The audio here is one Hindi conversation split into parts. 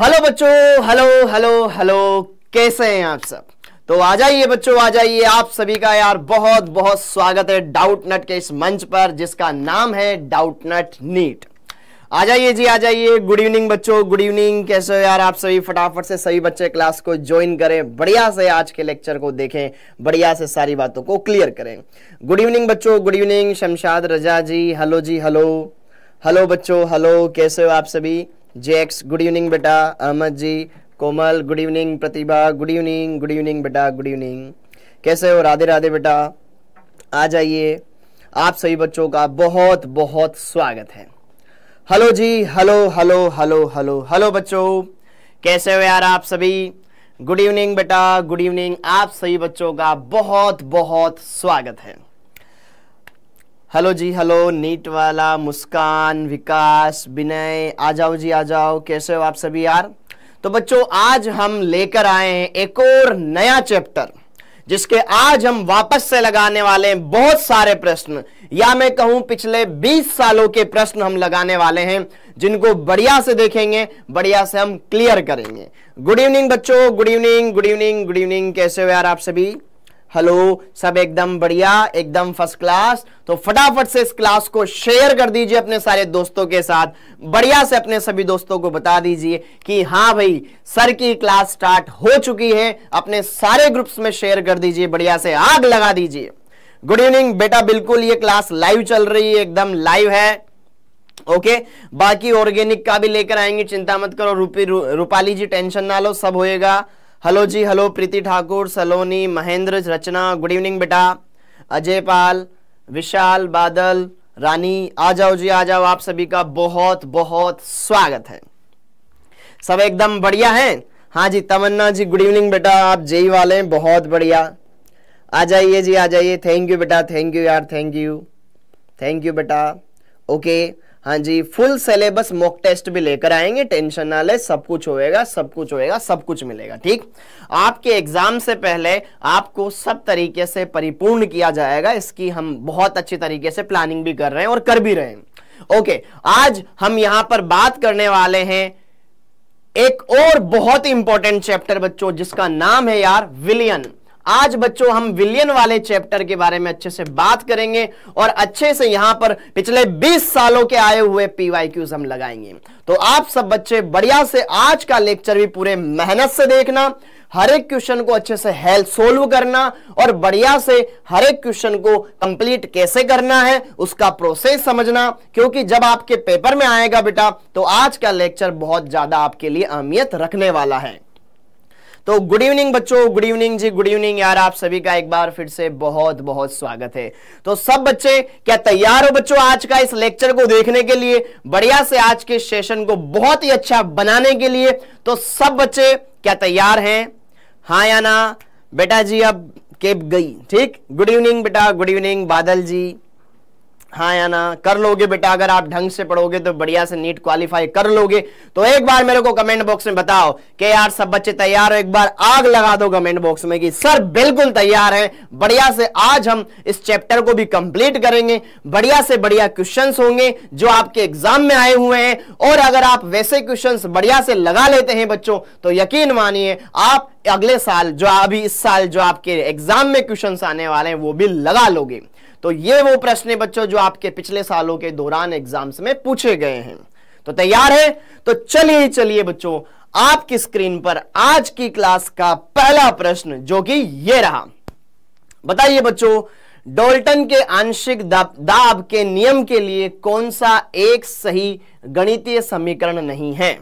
हेलो बच्चों हेलो हेलो हेलो कैसे हैं आप सब तो आ जाइए बच्चों आ जाइए आप सभी का यार बहुत बहुत स्वागत है डाउट नट के इस मंच पर जिसका नाम है डाउट नट नीट आ जाइए जी आ जाइए गुड इवनिंग बच्चों गुड इवनिंग कैसे हो यार आप सभी फटाफट से सभी बच्चे क्लास को ज्वाइन करें बढ़िया से आज के लेक्चर को देखें बढ़िया से सारी बातों को क्लियर करें गुड इवनिंग बच्चों good evening Shamshad Raza ji hello जी हेलो हेलो बच्चों हेलो कैसे हो आप सभी जैक्स गुड इवनिंग बेटा Ahmad ji Komal good evening Pratibha good evening good evening बेटा गुड इवनिंग कैसे हो राधे राधे बेटा आ जाइए आप सभी बच्चों का बहुत बहुत स्वागत है हेलो जी hello hello hello hello hello बच्चों कैसे हो यार आप सभी गुड इवनिंग बेटा गुड इवनिंग आप सभी बच्चों का बहुत बहुत स्वागत है हेलो जी हेलो नीट वाला मुस्कान विकास विनय आ जाओ जी आ जाओ कैसे हो आप सभी यार तो बच्चों आज हम लेकर आए हैं एक और नया चैप्टर जिसके आज हम वापस से लगाने वाले हैं बहुत सारे प्रश्न या मैं कहूं पिछले 20 सालों के प्रश्न हम लगाने वाले हैं जिनको बढ़िया से देखेंगे बढ़िया से हम क्लियर करेंगे गुड इवनिंग बच्चों good evening good evening good evening कैसे हो यार आप सभी हेलो सब एकदम बढ़िया एकदम फर्स्ट क्लास तो फटाफट से इस क्लास को शेयर कर दीजिए अपने सारे दोस्तों के साथ बढ़िया से अपने सभी दोस्तों को बता दीजिए कि हाँ भाई सर की क्लास स्टार्ट हो चुकी है अपने सारे ग्रुप्स में शेयर कर दीजिए बढ़िया से आग लगा दीजिए गुड इवनिंग बेटा बिल्कुल ये क्लास लाइव चल रही है एकदम लाइव है ओके बाकी ऑर्गेनिक का भी लेकर आएंगे चिंता मत करो रूपी रू, रूपाली जी टेंशन ना लो सब होएगा हेलो जी hello Preeti Thakur Saloni Mahendra Rachna good evening बेटा अजय पाल विशाल बादल रानी आ जाओ जी आ जाओ आप सभी का बहुत बहुत स्वागत है सब एकदम बढ़िया हैं हाँ जी तमन्ना जी गुड इवनिंग बेटा आप जेई वाले हैं बहुत बढ़िया आ जाइए जी आ जाइए थैंक यू बेटा थैंक यू यार थैंक यू थैंक यू बेटा ओके हाँ जी फुल सिलेबस मॉक टेस्ट भी लेकर आएंगे टेंशन ना ले सब कुछ होएगा सब कुछ होएगा सब कुछ मिलेगा ठीक आपके एग्जाम से पहले आपको सब तरीके से परिपूर्ण किया जाएगा इसकी हम बहुत अच्छी तरीके से प्लानिंग भी कर रहे हैं और कर भी रहे हैं ओके आज हम यहां पर बात करने वाले हैं एक और बहुत इंपॉर्टेंट चैप्टर बच्चों जिसका नाम है यार विलियन आज बच्चों हम विलियन वाले चैप्टर के बारे में अच्छे से बात करेंगे और अच्छे से यहां पर पिछले 20 सालों के आए हुए पीवाईक्यूज हम लगाएंगे तो आप सब बच्चे बढ़िया से आज का लेक्चर भी पूरे मेहनत से देखना हर एक क्वेश्चन को अच्छे से हेल्प सोल्व करना और बढ़िया से हर एक क्वेश्चन को कंप्लीट कैसे करना है उसका प्रोसेस समझना क्योंकि जब आपके पेपर में आएगा बेटा तो आज का लेक्चर बहुत ज्यादा आपके लिए अहमियत रखने वाला है तो गुड इवनिंग बच्चों गुड इवनिंग जी गुड इवनिंग यार आप सभी का एक बार फिर से बहुत बहुत स्वागत है तो सब बच्चे क्या तैयार हो बच्चों आज का इस लेक्चर को देखने के लिए बढ़िया से आज के सेशन को बहुत ही अच्छा बनाने के लिए तो सब बच्चे क्या तैयार हैं हाँ या ना बेटा जी अब केप गई ठीक गुड इवनिंग बेटा गुड इवनिंग बादल जी हाँ या ना कर लोगे बेटा अगर आप ढंग से पढ़ोगे तो बढ़िया से नीट क्वालिफाई कर लोगे तो एक बार मेरे को कमेंट बॉक्स में बताओ कि यार सब बच्चे तैयार हो एक बार आग लगा दो कमेंट बॉक्स में कि सर बिल्कुल तैयार हैं बढ़िया से आज हम इस चैप्टर को भी कंप्लीट करेंगे बढ़िया से बढ़िया क्वेश्चन होंगे जो आपके एग्जाम में आए हुए हैं और अगर आप वैसे क्वेश्चन बढ़िया से लगा लेते हैं बच्चों तो यकीन मानिए आप अगले साल जो अभी इस साल जो आपके एग्जाम में क्वेश्चन आने वाले हैं वो भी लगा लोगे तो ये वो प्रश्न बच्चों जो आपके पिछले सालों के दौरान एग्जाम्स में पूछे गए हैं तो तैयार है तो चलिए चलिए बच्चों आपकी स्क्रीन पर आज की क्लास का पहला प्रश्न जो कि ये रहा बताइए बच्चों डोल्टन के आंशिक दाब के नियम के लिए कौन सा एक सही गणितीय समीकरण नहीं है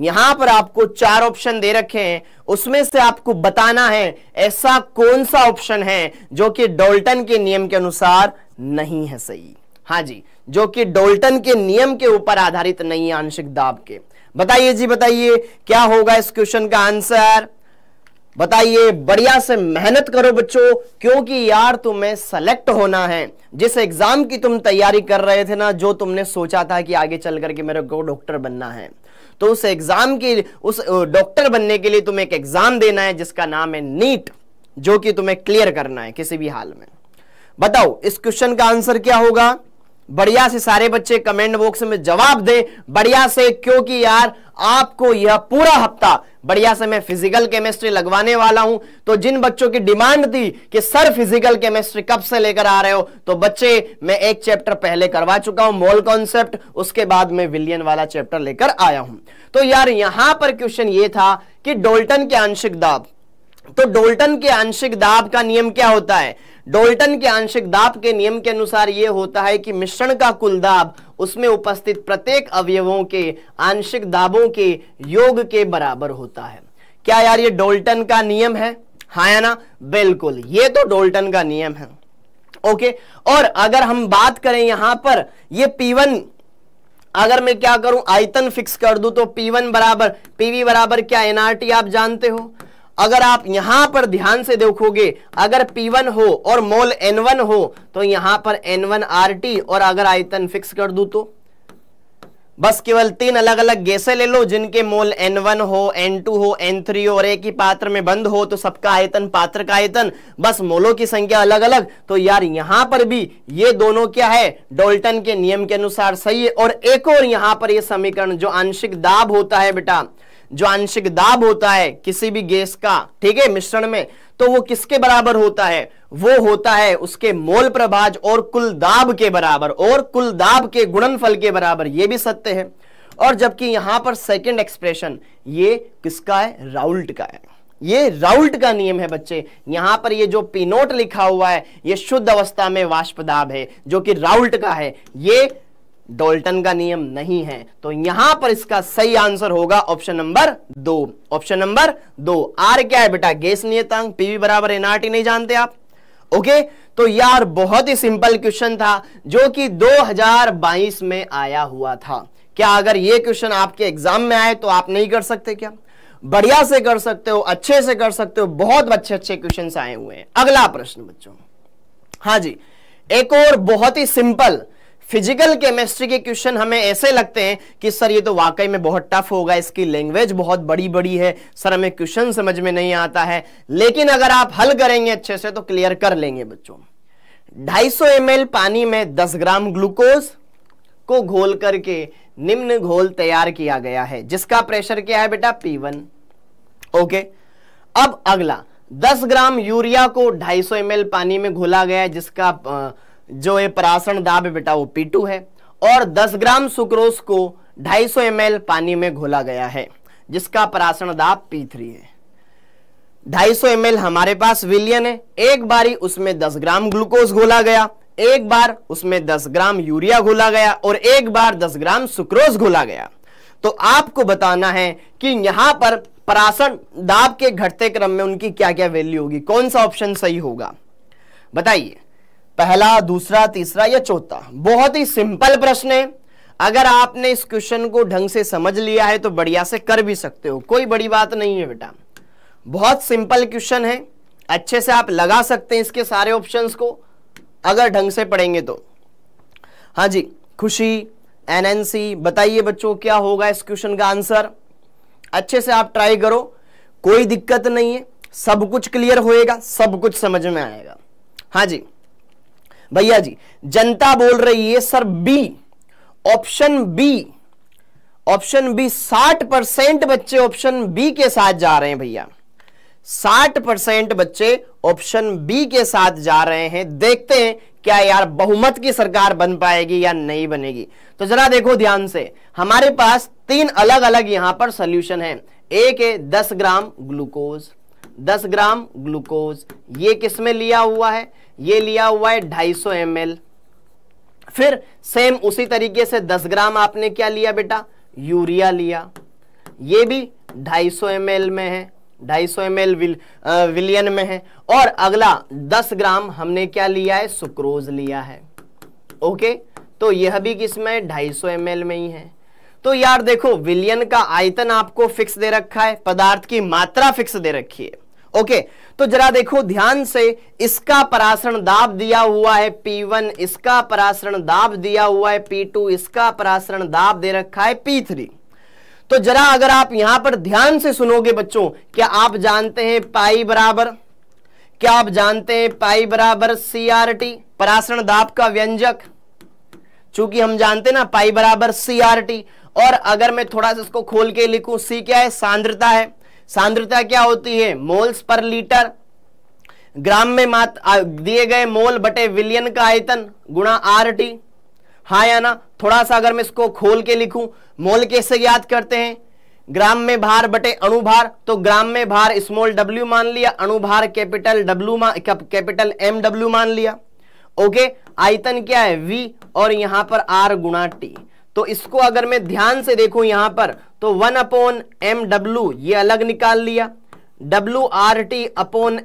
यहां पर आपको चार ऑप्शन दे रखे हैं उसमें से आपको बताना है ऐसा कौन सा ऑप्शन है जो कि डोल्टन के नियम के अनुसार नहीं है सही हाँ जी जो कि डोल्टन के नियम के ऊपर आधारित नहीं है आंशिक दाब के बताइए जी बताइए क्या होगा इस क्वेश्चन का आंसर बताइए बढ़िया से मेहनत करो बच्चों क्योंकि यार तुम्हें सेलेक्ट होना है जिस एग्जाम की तुम तैयारी कर रहे थे ना जो तुमने सोचा था कि आगे चल करके मेरे को डॉक्टर बनना है तो उस एग्जाम के उस डॉक्टर बनने के लिए तुम्हें एक एग्जाम देना है जिसका नाम है नीट जो कि तुम्हें क्लियर करना है किसी भी हाल में बताओ इस क्वेश्चन का आंसर क्या होगा बढ़िया से सारे बच्चे कमेंट बॉक्स में जवाब दें बढ़िया से क्योंकि यार आपको यह पूरा हफ्ता बढ़िया से मैं फिजिकल केमिस्ट्री लगवाने वाला हूं तो जिन बच्चों की डिमांड थी कि सर फिजिकल केमिस्ट्री कब से लेकर आ रहे हो तो बच्चे मैं एक चैप्टर पहले करवा चुका हूं मोल कॉन्सेप्ट उसके बाद में विलियन वाला चैप्टर लेकर आया हूं तो यार यहां पर क्वेश्चन ये था कि डोल्टन के आंशिक दाब तो डोल्टन के आंशिक दाब का नियम क्या होता है डोल्टन के आंशिक दाब के नियम के अनुसार यह होता है कि मिश्रण का कुल दाब उसमें उपस्थित प्रत्येक अवयवों के आंशिक दाबों के योग के बराबर होता है क्या यार ये डोल्टन का नियम है हाँ ना बिल्कुल ये तो डोल्टन का नियम है ओके और अगर हम बात करें यहां पर ये पीवन अगर मैं क्या करूं आयतन फिक्स कर दूं तो पीवन बराबर पीवी बराबर क्या एनआरटी आप जानते हो अगर आप यहां पर ध्यान से देखोगे अगर P1 हो और मोल N1 हो तो यहां पर N1 RT और अगर आयतन फिक्स कर दू तो बस केवल तीन अलग अलग गैसें ले लो जिनके मोल N1 हो N2 हो N3 हो और एक ही पात्र में बंद हो तो सबका आयतन पात्र का आयतन बस मोलों की संख्या अलग अलग तो यार यहां पर भी ये दोनों क्या है डोल्टन के नियम के अनुसार सही है और एक और यहां पर ये यह समीकरण जो आंशिक दाब होता है बेटा जो आंशिक दाब होता है किसी भी गैस का ठीक है मिश्रण में तो वो किसके बराबर होता है वो होता है उसके मोल प्रभाज और कुल दाब के बराबर और कुल दाब के गुणनफल के बराबर ये भी सत्य है और जबकि यहां पर सेकंड एक्सप्रेशन ये किसका है राउल्ट का है ये राउल्ट का नियम है बच्चे यहां पर ये जो पिनोट लिखा हुआ है ये शुद्ध अवस्था में वाष्प दाब है जो कि राउल्ट का है ये डोल्टन का नियम नहीं है तो यहां पर इसका सही आंसर होगा ऑप्शन नंबर दो ऑप्शन नंबर दो आर क्या है बेटा गैस नियतांक पीवी बराबर एनआरटी नहीं जानते आप ओके तो यार बहुत ही सिंपल क्वेश्चन था जो कि 2022 में आया हुआ था क्या अगर ये क्वेश्चन आपके एग्जाम में आए तो आप नहीं कर सकते क्या बढ़िया से कर सकते हो अच्छे से कर सकते हो बहुत अच्छे अच्छे क्वेश्चन आए हुए हैं अगला प्रश्न बच्चों हाँ जी एक और बहुत ही सिंपल फिजिकल केमिस्ट्री के क्वेश्चन हमें ऐसे लगते हैं कि सर ये तो वाकई में बहुत टफ होगा इसकी लैंग्वेज बहुत बड़ी बड़ी है सर हमें क्वेश्चन समझ में नहीं आता है लेकिन अगर आप हल करेंगे अच्छे से तो क्लियर कर लेंगे बच्चों 250 सौ पानी में 10 ग्राम ग्लूकोज को घोल करके निम्न घोल तैयार किया गया है जिसका प्रेशर क्या है बेटा पी ओके अब अगला 10 ग्राम यूरिया को 250 ml पानी में घोला गया है जिसका आ, जो ये परासण दाब बेटा वो पी है और 10 ग्राम सुक्रोस को 250 सौ पानी में घोला गया है जिसका परासण दाब पी है 250 ml हमारे पास विलियन है एक बारी उसमें 10 ग्राम ग्लूकोज घोला गया एक बार उसमें 10 ग्राम यूरिया घोला गया और एक बार 10 ग्राम सुक्रोज घोला गया तो आपको बताना है कि यहां पर परासण दाब के घटते क्रम में उनकी क्या क्या वैल्यू होगी कौन सा ऑप्शन सही होगा बताइए पहला दूसरा तीसरा या चौथा बहुत ही सिंपल प्रश्न है अगर आपने इस क्वेश्चन को ढंग से समझ लिया है तो बढ़िया से कर भी सकते हो कोई बड़ी बात नहीं है बेटा बहुत सिंपल क्वेश्चन है अच्छे से आप लगा सकते हैं इसके सारे ऑप्शंस को अगर ढंग से पढ़ेंगे तो हाँ जी खुशी एनएनसी बताइए बच्चों क्या होगा इस क्वेश्चन का आंसर अच्छे से आप ट्राई करो कोई दिक्कत नहीं है सब कुछ क्लियर होएगा सब कुछ समझ में आएगा हाँ जी भैया जी जनता बोल रही है sir B option B option B 60 percent बच्चे ऑप्शन बी के साथ जा रहे हैं भैया 60 परसेंट बच्चे ऑप्शन बी के साथ जा रहे हैं देखते हैं क्या यार बहुमत की सरकार बन पाएगी या नहीं बनेगी तो जरा देखो ध्यान से हमारे पास तीन अलग अलग यहां पर सोल्यूशन है एक है दस ग्राम ग्लूकोज दस ग्राम ग्लूकोज ये किसमें लिया हुआ है ये लिया हुआ है ढाई सौ फिर सेम उसी तरीके से 10 ग्राम आपने क्या लिया बेटा यूरिया लिया ये भी 250 सौ में है 250 सौ विल, विलियन में है और अगला 10 ग्राम हमने क्या लिया है सुक्रोज लिया है ओके तो यह भी किसमें ढाई 250 ml में ही है तो यार देखो विलियन का आयतन आपको फिक्स दे रखा है पदार्थ की मात्रा फिक्स दे रखी है ओके तो जरा देखो ध्यान से इसका परासरण दाब दिया हुआ है P1 इसका परासरण दाब दिया हुआ है P2 इसका परासरण दाब दे रखा है P3 तो जरा अगर आप यहां पर ध्यान से सुनोगे बच्चों क्या आप जानते हैं पाई बराबर क्या आप जानते हैं पाई बराबर सी आर टी परासरण दाब का व्यंजक चूंकि हम जानते ना पाई बराबर सी आर टी और अगर मैं थोड़ा सा इसको खोल के लिखूं सी क्या है सांद्रता है सांद्रता क्या होती है मोल्स पर लीटर ग्राम में मात दिए गए मोल बटे विलियन का आयतन गुणा आर टी हाँ या ना थोड़ा सा अगर मैं इसको खोल के लिखूं मोल कैसे याद करते हैं ग्राम में भार बटे अणुभार तो ग्राम में भार स्मॉल डब्ल्यू मान लिया अणुभार capital W capital M W मान लिया ओके आयतन क्या है वी और यहां पर आर गुणा टी तो इसको अगर मैं ध्यान से देखूं यहां पर तो वन अपॉन एम डब्ल्यू ये अलग निकाल लिया W R T upon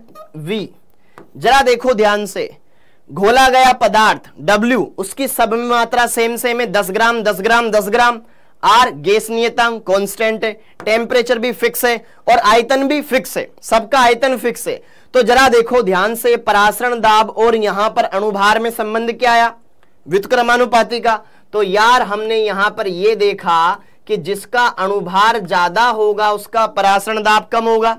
V जरा देखो ध्यान से घोला गया पदार्थ W उसकी सब मात्रा सेम सेम है दस ग्राम दस ग्राम दस ग्राम R गैस नियतांक कांस्टेंट है टेम्परेचर भी फिक्स है और आयतन भी फिक्स है सबका आयतन फिक्स है तो जरा देखो ध्यान से परासरण दाब और यहां पर अणुभार में संबंध क्या आया व्युतक्रमानुपाती का तो यार हमने यहां पर यह देखा कि जिसका अणुभार ज्यादा होगा उसका परासरण दाब कम होगा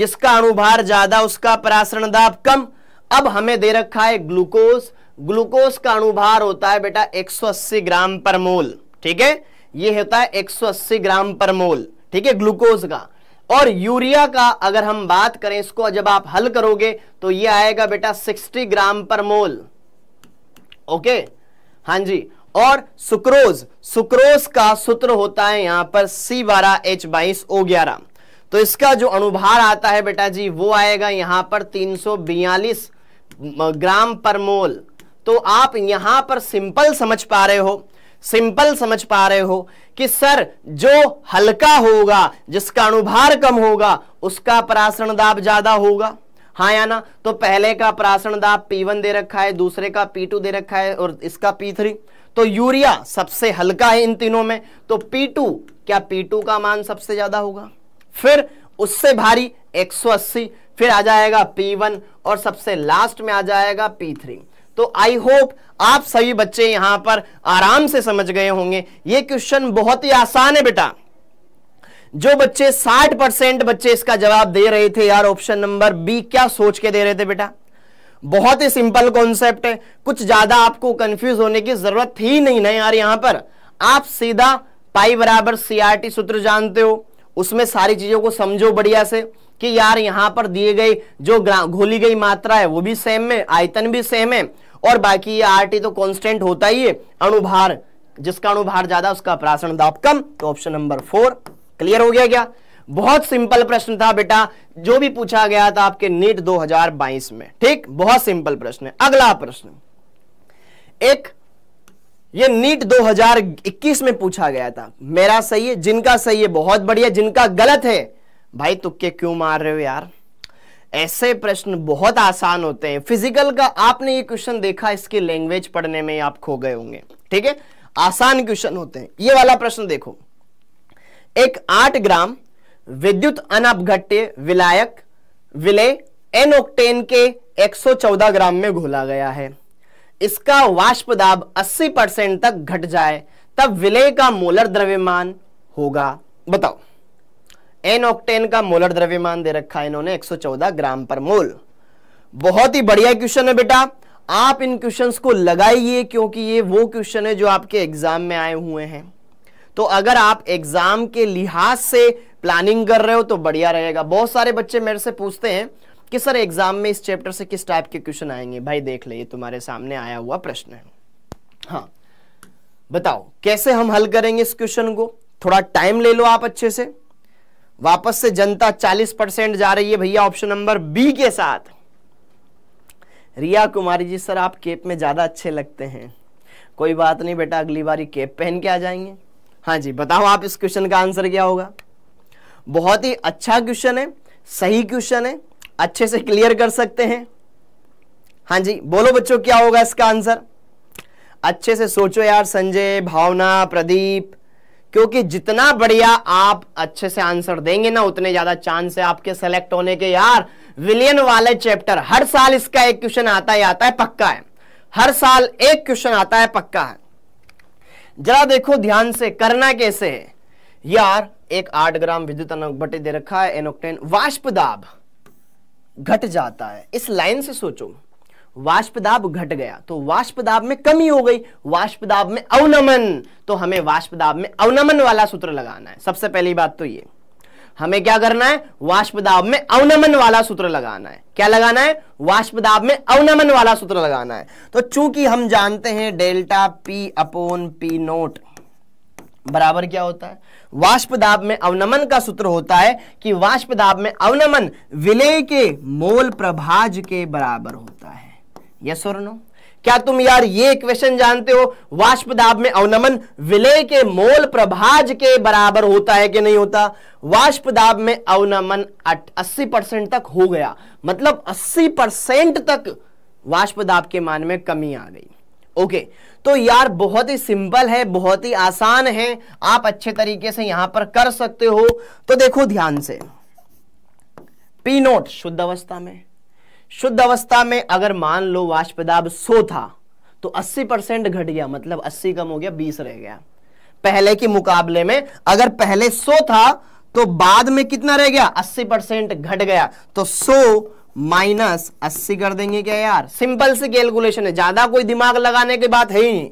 जिसका अणुभार ज्यादा उसका परासरण दाब कम अब हमें दे रखा है ग्लूकोज ग्लूकोज का अणुभार होता है बेटा 180 ग्राम पर मोल ठीक है ये होता है 180 ग्राम पर मोल ठीक है ग्लूकोज का और यूरिया का अगर हम बात करें इसको जब आप हल करोगे तो ये आएगा बेटा 60 ग्राम पर मोल ओके हां जी और सुक्रोज सुक्रोज का सूत्र होता है यहां पर सी बारह एच बाईस ओ ग्यारह तो इसका जो अनुभार आता है बेटा जी वो आएगा यहां पर तीन सौ बयालीस ग्राम पर मोल तो आप यहां पर सिंपल समझ पा रहे हो सिंपल समझ पा रहे हो कि सर जो हल्का होगा जिसका अनुभार कम होगा उसका परासरण दाब ज्यादा होगा हाँ या ना तो पहले का परासरण दाब P1 दे रखा है दूसरे का P2 दे रखा है और इसका P3 तो यूरिया सबसे हल्का है इन तीनों में तो P2 क्या P2 का मान सबसे ज्यादा होगा फिर उससे भारी 180 फिर आ जाएगा P1 और सबसे लास्ट में आ जाएगा P3 तो आई होप आप सभी बच्चे यहां पर आराम से समझ गए होंगे ये क्वेश्चन बहुत ही आसान है बेटा जो बच्चे 60 परसेंट बच्चे इसका जवाब दे रहे थे यार ऑप्शन नंबर बी क्या सोच के दे रहे थे बेटा बहुत ही सिंपल कॉन्सेप्ट है कुछ ज्यादा आपको कंफ्यूज होने की जरूरत ही नहीं है यार यहां पर आप सीधा पाई बराबर सीआरटी सूत्र जानते हो उसमें सारी चीजों को समझो बढ़िया से कि यार यहां पर दिए गए जो घोली गई मात्रा है वो भी सेम है आयतन भी सेम है और बाकी ये आर टी तो कांस्टेंट होता ही है अणुभार जिसका अणुभार ज्यादा उसका प्राशन दाप कम तो ऑप्शन नंबर फोर क्लियर हो गया क्या बहुत सिंपल प्रश्न था बेटा जो भी पूछा गया था आपके नीट 2022 में ठीक बहुत सिंपल प्रश्न है अगला प्रश्न एक ये नीट 2021 में पूछा गया था मेरा सही है जिनका सही है बहुत बढ़िया जिनका गलत है भाई तुक्के क्यों मार रहे हो यार ऐसे प्रश्न बहुत आसान होते हैं फिजिकल का आपने ये क्वेश्चन देखा इसकी लैंग्वेज पढ़ने में आप खो गए होंगे ठीक है आसान क्वेश्चन होते हैं ये वाला प्रश्न देखो एक आठ ग्राम विद्युत अनपघट्य विलायक विलय एन ओक्टेन के 114 ग्राम में घोला गया है इसका वाष्प दाब 80 परसेंट तक घट जाए तब विले का मोलर द्रव्यमान होगा बताओ एन ऑक्टेन का मोलर द्रव्यमान दे रखा है इन्होंने 114 ग्राम पर मोल बहुत ही बढ़िया क्वेश्चन है बेटा आप इन क्वेश्चंस को लगाइए क्योंकि ये वो क्वेश्चन है जो आपके एग्जाम में आए हुए हैं तो अगर आप एग्जाम के लिहाज से प्लानिंग कर रहे हो तो बढ़िया रहेगा बहुत सारे बच्चे मेरे से पूछते हैं कि सर एग्जाम में इस चैप्टर से किस टाइप के क्वेश्चन आएंगे भाई देख ले ये तुम्हारे सामने आया हुआ प्रश्न है हाँ बताओ कैसे हम हल करेंगे इस क्वेश्चन को थोड़ा टाइम ले लो आप अच्छे से वापस से जनता 40 परसेंट जा रही है भैया ऑप्शन नंबर बी के साथ रिया कुमारी जी सर आप केप में ज़्यादा अच्छे लगते हैं कोई बात नहीं बेटा अगली बार केप पहन के आ जाएंगे हाँ जी बताओ आप इस क्वेश्चन का आंसर क्या होगा बहुत ही अच्छा क्वेश्चन है सही क्वेश्चन है अच्छे से क्लियर कर सकते हैं हाँ जी बोलो बच्चों क्या होगा इसका आंसर अच्छे से सोचो यार संजय भावना प्रदीप क्योंकि जितना बढ़िया आप अच्छे से आंसर देंगे ना उतने ज्यादा चांस है आपके सेलेक्ट होने के यार विलियन वाले चैप्टर हर साल इसका एक क्वेश्चन आता ही आता है पक्का है हर साल एक क्वेश्चन आता है पक्का है जरा देखो ध्यान से करना कैसे है यार एक आठ ग्राम विद्युत अनोक बटे दे रखा है एनोक्टेन वाष्पदाब घट जाता है इस लाइन से सोचो वाष्पदाब घट गया तो वाष्पदाब में कमी हो गई वाष्पदाब में अवनमन तो हमें वाष्पदाब में अवनमन वाला सूत्र लगाना है सबसे पहली बात तो ये हमें क्या करना है वाष्पदाब में अवनमन वाला सूत्र लगाना है क्या लगाना है वाष्पदाब में अवनमन वाला सूत्र लगाना है तो चूंकि हम जानते हैं delta P upon P naught बराबर क्या होता है वाष्प दाब में अवनमन का सूत्र होता है कि वाष्प दाब में अवनमन विलय के मोल प्रभाज के बराबर होता है यस और नो क्या तुम यार ये क्वेश्चन जानते हो वाष्प दाब में अवनमन विलय के मोल प्रभाज के बराबर होता है कि नहीं होता वाष्प दाब में अवनमन 80 परसेंट तक हो गया मतलब 80 परसेंट तक वाष्प दाब के मान में कमी आ गई ओके okay. तो यार बहुत ही सिंपल है बहुत ही आसान है आप अच्छे तरीके से यहां पर कर सकते हो तो देखो ध्यान से पी नोट शुद्ध अवस्था में शुद्ध अवस्था में अगर मान लो वाष्पदाब सो था तो 80 परसेंट घट गया मतलब 80 कम हो गया 20 रह गया पहले के मुकाबले में अगर पहले 100 था तो बाद में कितना रह गया 80 परसेंट घट गया तो 100 माइनस अस्सी कर देंगे क्या यार सिंपल सी कैलकुलेशन है ज्यादा कोई दिमाग लगाने की बात है ही नहीं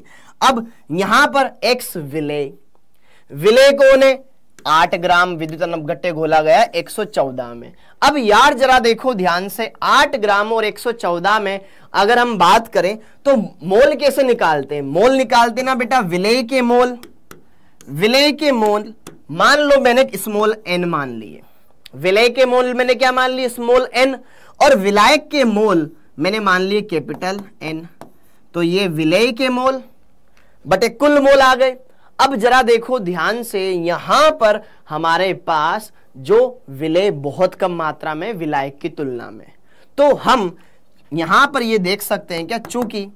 अब यहां पर एक्स विले विले को ने आठ ग्राम विद्युत अनपगट्टे घोला गया 114 में अब यार जरा देखो ध्यान से आठ ग्राम और 114 में अगर हम बात करें तो मोल कैसे निकालते हैं मोल निकालते ना बेटा विलय के मोल विलय के मोल मान लो मैंने स्मॉल एन मान लिए विलय के मोल मैंने क्या मान लिया स्मॉल एन और विलायक के मोल मैंने मान लिए कैपिटल एन तो ये विलय के मोल बटे कुल मोल आ गए अब जरा देखो ध्यान से यहां पर हमारे पास जो विलय बहुत कम मात्रा में विलायक की तुलना में तो हम यहां पर ये देख सकते हैं क्या चूंकि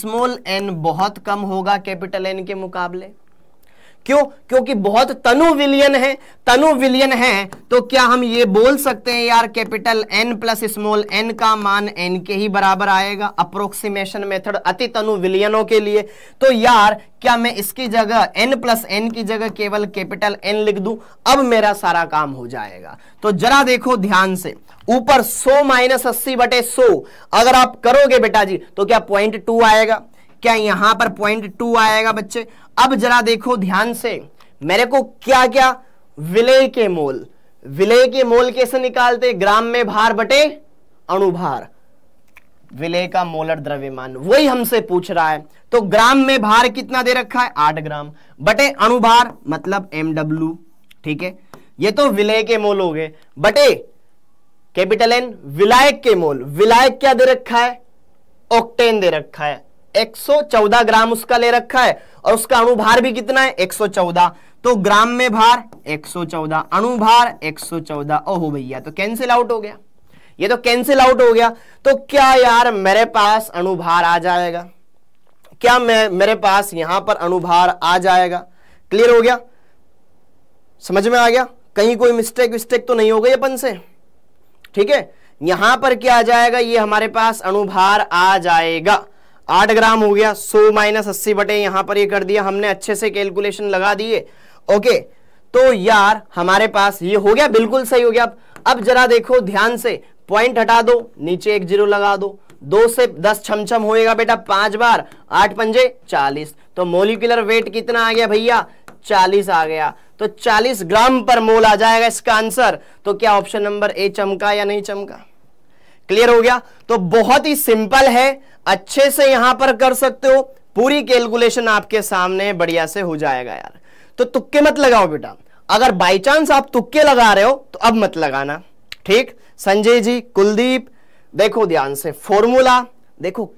स्मॉल एन बहुत कम होगा कैपिटल एन के मुकाबले क्यों क्योंकि बहुत तनु विलियन है तनु विलियन है तो क्या हम ये बोल सकते हैं यार capital N plus small N का मान एन के ही बराबर आएगा अप्रोक्सीमेशन मेथड अति तनु विलियनों के लिए तो यार क्या मैं इसकी जगह एन प्लस एन की जगह केवल कैपिटल एन लिख दूं अब मेरा सारा काम हो जाएगा तो जरा देखो ध्यान से ऊपर सो माइनस अस्सी बटे सो अगर आप करोगे बेटा जी तो क्या पॉइंट टू आएगा क्या यहां पर पॉइंट टू आएगा बच्चे अब जरा देखो ध्यान से मेरे को क्या क्या विलय के मोल विलय के मोल कैसे निकालते ग्राम में भार बटे अणुभार विलय का मोलर द्रव्यमान वही हमसे पूछ रहा है तो ग्राम में भार कितना दे रखा है आठ ग्राम बटे अणुभार मतलब एमडब्ल्यू ठीक है ये तो विलय के मोल हो गए बटे कैपिटल एन विलायक के मोल विलायक क्या दे रखा है ऑक्टेन दे रखा है 114 ग्राम उसका ले रखा है और उसका अणुभार भी कितना है 114 तो ग्राम में भार 114 सौ अणुभार 114 ओहो भैया तो कैंसिल आउट हो गया ये तो कैंसिल आउट हो गया तो क्या यार मेरे पास अणुभार आ जाएगा क्या मैं मेरे पास यहां पर अनुभार आ जाएगा क्लियर हो गया समझ में आ गया कहीं कोई मिस्टेक विस्टेक तो नहीं हो गई अपन से ठीक है यहां पर क्या आ जाएगा ये हमारे पास अनुभार आ जाएगा आठ ग्राम हो गया सौ माइनस अस्सी बटे यहां पर ये कर दिया हमने अच्छे से कैलकुलेशन लगा दिए ओके तो यार हमारे पास ये हो गया बिल्कुल सही हो गया अब अब जरा देखो ध्यान से पॉइंट हटा दो नीचे एक जीरो लगा दो दो से दस छमछम होएगा बेटा पांच बार आठ पंजे चालीस तो मोलिकुलर वेट कितना आ गया भैया चालीस आ गया तो चालीस ग्राम पर मोल आ जाएगा इसका आंसर तो क्या ऑप्शन नंबर ए चमका या नहीं चमका क्लियर हो गया तो बहुत ही सिंपल है अच्छे से यहां पर कर सकते हो पूरी कैलकुलेशन आपके सामने बढ़िया से हो जाएगा यार तो तुक्के मत लगाओ बेटा अगर बाई चांस आप तुक्के लगा रहे हो तो अब मत लगाना ठीक संजय जी कुलदीप देखो ध्यान से फॉर्मूला देखो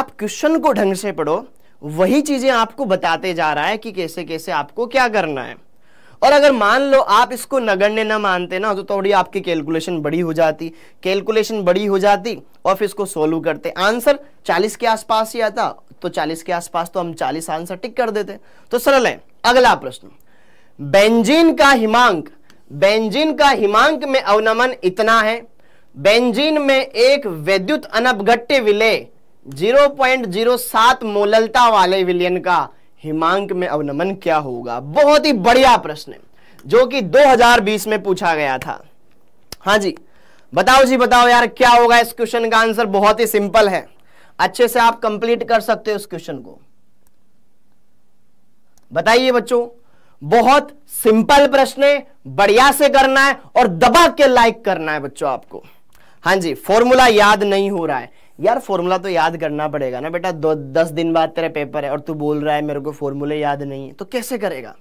आप क्वेश्चन को ढंग से पढ़ो वही चीजें आपको बताते जा रहा है कि कैसे कैसे आपको क्या करना है और अगर मान लो आप इसको नगण्य ना मानते ना तो थोड़ी आपकी कैलकुलेशन बड़ी हो जाती कैलकुलेशन बड़ी हो जाती और फिर इसको सोल्व करते आंसर 40 के आसपास ही आता तो 40 के आसपास तो हम 40 आंसर टिक कर देते तो सरल है अगला प्रश्न बेंजीन का हिमांक बेंजीन का हिमांक में अवनमन इतना है बेंजीन में एक वैद्युत अनपघट्य विलय 0.07 मोललता वाले विलयन का हिमांक में अवनमन क्या होगा बहुत ही बढ़िया प्रश्न है जो कि 2020 में पूछा गया था हाँ जी बताओ जी बताओ यार क्या होगा इस क्वेश्चन का आंसर बहुत ही सिंपल है अच्छे से आप कंप्लीट कर सकते हो इस क्वेश्चन को बताइए बच्चों बहुत सिंपल प्रश्न है बढ़िया से करना है और दबा के लाइक करना है बच्चों आपको हाँ जी फॉर्मूला याद नहीं हो रहा है यार फॉर्मूला तो याद करना पड़ेगा ना बेटा दो दस दिन बाद तेरा पेपर है और तू बोल रहा है मेरे को फॉर्मूले याद नहीं है तो कैसे करेगा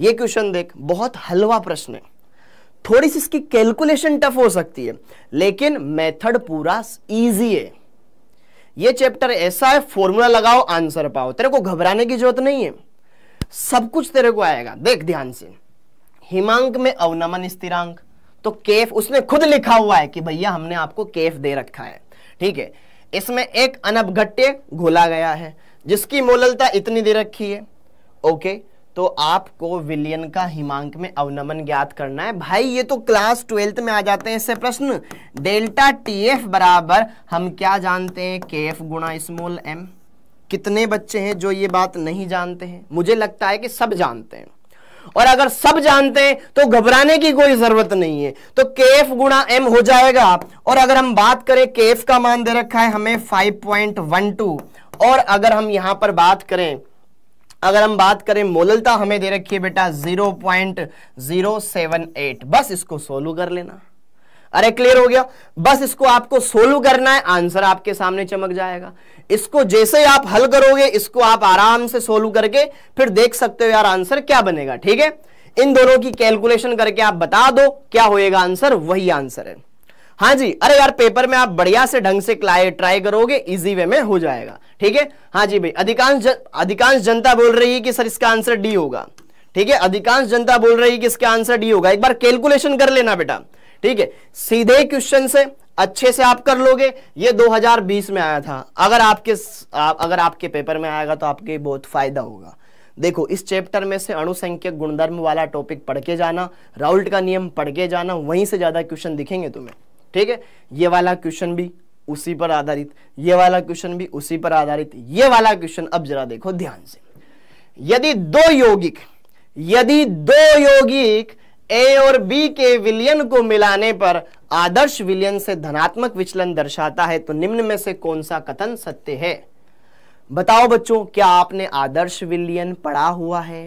ये क्वेश्चन देख बहुत हलवा प्रश्न है थोड़ी सी इसकी कैलकुलेशन टफ हो सकती है लेकिन मेथड पूरा इजी है ये चैप्टर ऐसा है फॉर्मूला लगाओ आंसर पाओ तेरे को घबराने की जरूरत नहीं है सब कुछ तेरे को आएगा देख ध्यान से हिमांक में अवनमन स्थिरांक तो केफ उसने खुद लिखा हुआ है कि भैया हमने आपको केफ दे रखा है ठीक है इसमें एक अनपघट्य घोला गया है जिसकी मोललता इतनी दे रखी है ओके तो आपको विलियन का हिमांक में अवनमन ज्ञात करना है भाई ये तो क्लास ट्वेल्थ में आ जाते हैं इससे प्रश्न डेल्टा टी एफ बराबर हम क्या जानते हैं के एफ गुणा स्मोल एम कितने बच्चे हैं जो ये बात नहीं जानते हैं मुझे लगता है कि सब जानते हैं और अगर सब जानते हैं तो घबराने की कोई जरूरत नहीं है तो के एफ गुणा एम हो जाएगा और अगर हम बात करें के एफ का मान दे रखा है हमें 5.12 और अगर हम यहां पर बात करें अगर हम बात करें मोललता हमें दे रखी है बेटा 0.078 बस इसको सोल्व कर लेना अरे क्लियर हो गया बस इसको आपको सोल्व करना है आंसर आपके सामने चमक जाएगा इसको जैसे ही आप हल करोगे इसको आप आराम से सोल्व करके फिर देख सकते हो यार आंसर क्या बनेगा ठीक है इन दोनों की कैलकुलेशन करके आप बता दो क्या होएगा आंसर वही आंसर है हाँ जी अरे यार पेपर में आप बढ़िया से ढंग से ट्राई करोगे इजी वे में हो जाएगा ठीक है हाँ जी भाई अधिकांश अधिकांश जनता बोल रही है कि सर इसका आंसर डी होगा ठीक है अधिकांश जनता बोल रही है कि इसका आंसर डी होगा एक बार कैलकुलेशन कर लेना बेटा ठीक है सीधे क्वेश्चन से अच्छे से आप कर लोगे ये 2020 में आया था अगर आपके आप, अगर आपके पेपर में आएगा तो आपके बहुत फायदा होगा देखो इस चैप्टर में से अणुसंख्यक गुणधर्म वाला टॉपिक पढ़ के जाना राउल्ट का नियम पढ़ के जाना वहीं से ज़्यादा क्वेश्चन दिखेंगे तुम्हें ठीक है ये वाला क्वेश्चन भी उसी पर आधारित ये वाला क्वेश्चन भी उसी पर आधारित ये वाला क्वेश्चन अब जरा देखो ध्यान से यदि दो यौगिक यदि दो यौगिक ए और बी के विलयन को मिलाने पर आदर्श विलयन से धनात्मक विचलन दर्शाता है तो निम्न में से कौन सा कथन सत्य है बताओ बच्चों क्या आपने आदर्श विलयन पढ़ा हुआ है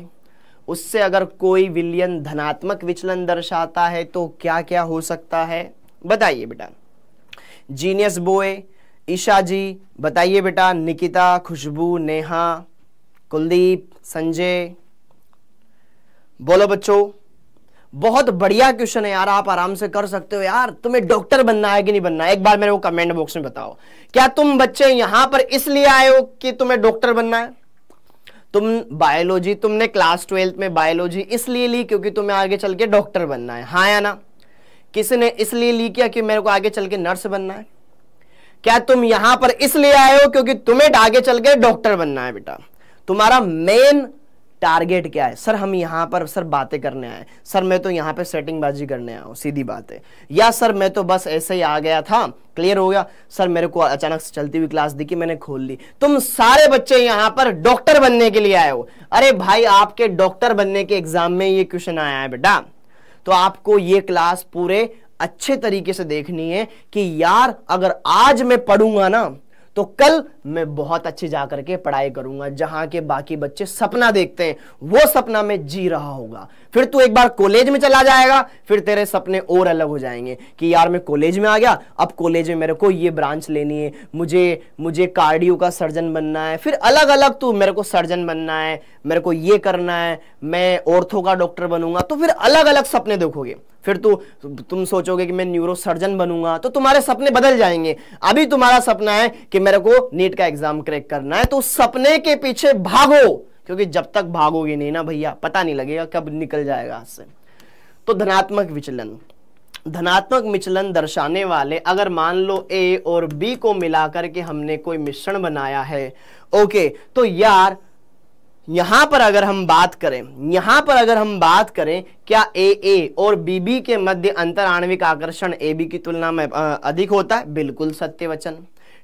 उससे अगर कोई विलयन धनात्मक विचलन दर्शाता है तो क्या क्या हो सकता है बताइए बेटा जीनियस बोए ईशा जी बताइए बेटा निकिता खुशबू नेहा कुलदीप संजय बोलो बच्चों बहुत बढ़िया क्वेश्चन है यार आप आराम से कर सकते हो यार तुम्हें डॉक्टर बनना है कि नहीं बनना है एक बार मेरे को कमेंट बॉक्स में बताओ क्या तुम बच्चे यहां पर इसलिए आए हो कि तुम्हें डॉक्टर बनना है तुम बायोलॉजी तुमने क्लास ट्वेल्थ में बायोलॉजी इसलिए ली क्योंकि तुम्हें आगे चल के डॉक्टर बनना है हाँ या ना किसी ने इसलिए ली किया कि मेरे को आगे चल के नर्स बनना है क्या तुम यहां पर इसलिए आए हो क्योंकि तुम्हें आगे चल के डॉक्टर बनना है बेटा तुम्हारा मेन टारगेट क्या है सर हम यहाँ पर सर बातें करने आए सर मैं तो यहाँ पे सेटिंग बाजी करने आया हूँ सीधी बात है या सर मैं तो बस ऐसे ही आ गया था क्लियर हो गया सर मेरे को अचानक से चलती हुई क्लास दिखी मैंने खोल ली तुम सारे बच्चे यहाँ पर डॉक्टर बनने के लिए आए हो अरे भाई आपके डॉक्टर बनने के एग्जाम में ये क्वेश्चन आया है बेटा तो आपको ये क्लास पूरे अच्छे तरीके से देखनी है कि यार अगर आज मैं पढ़ूंगा ना तो कल मैं बहुत अच्छी जा करके पढ़ाई करूंगा जहां के बाकी बच्चे सपना देखते हैं वो सपना मैं जी रहा होगा फिर तू एक बार कॉलेज में चला जाएगा फिर तेरे सपने और अलग हो जाएंगे कि यार मैं कॉलेज में आ गया अब कॉलेज में मेरे को ये ब्रांच लेनी है मुझे मुझे कार्डियो का सर्जन बनना है फिर अलग अलग तू मेरे को सर्जन बनना है मेरे को ये करना है मैं औरथों का डॉक्टर बनूंगा तो फिर अलग अलग सपने देखोगे फिर तू तुम सोचोगे कि मैं न्यूरो सर्जन बनूंगा तो तुम्हारे सपने बदल जाएंगे अभी तुम्हारा सपना है कि मेरे को नीट का एग्जाम क्रैक करना है तो सपने के पीछे भागो क्योंकि जब तक भागोगे नहीं ना भैया पता नहीं लगेगा कब निकल जाएगा हाथ से तो धनात्मक विचलन धनात्मक विचलन दर्शाने वाले अगर मान लो ए और बी को मिलाकर के हमने कोई मिश्रण बनाया है ओके तो यार यहां पर अगर हम बात करें यहां पर अगर हम बात करें क्या ए ए और बी बी के मध्य आणविक आकर्षण ए बी की तुलना में अधिक होता है बिल्कुल सत्य वचन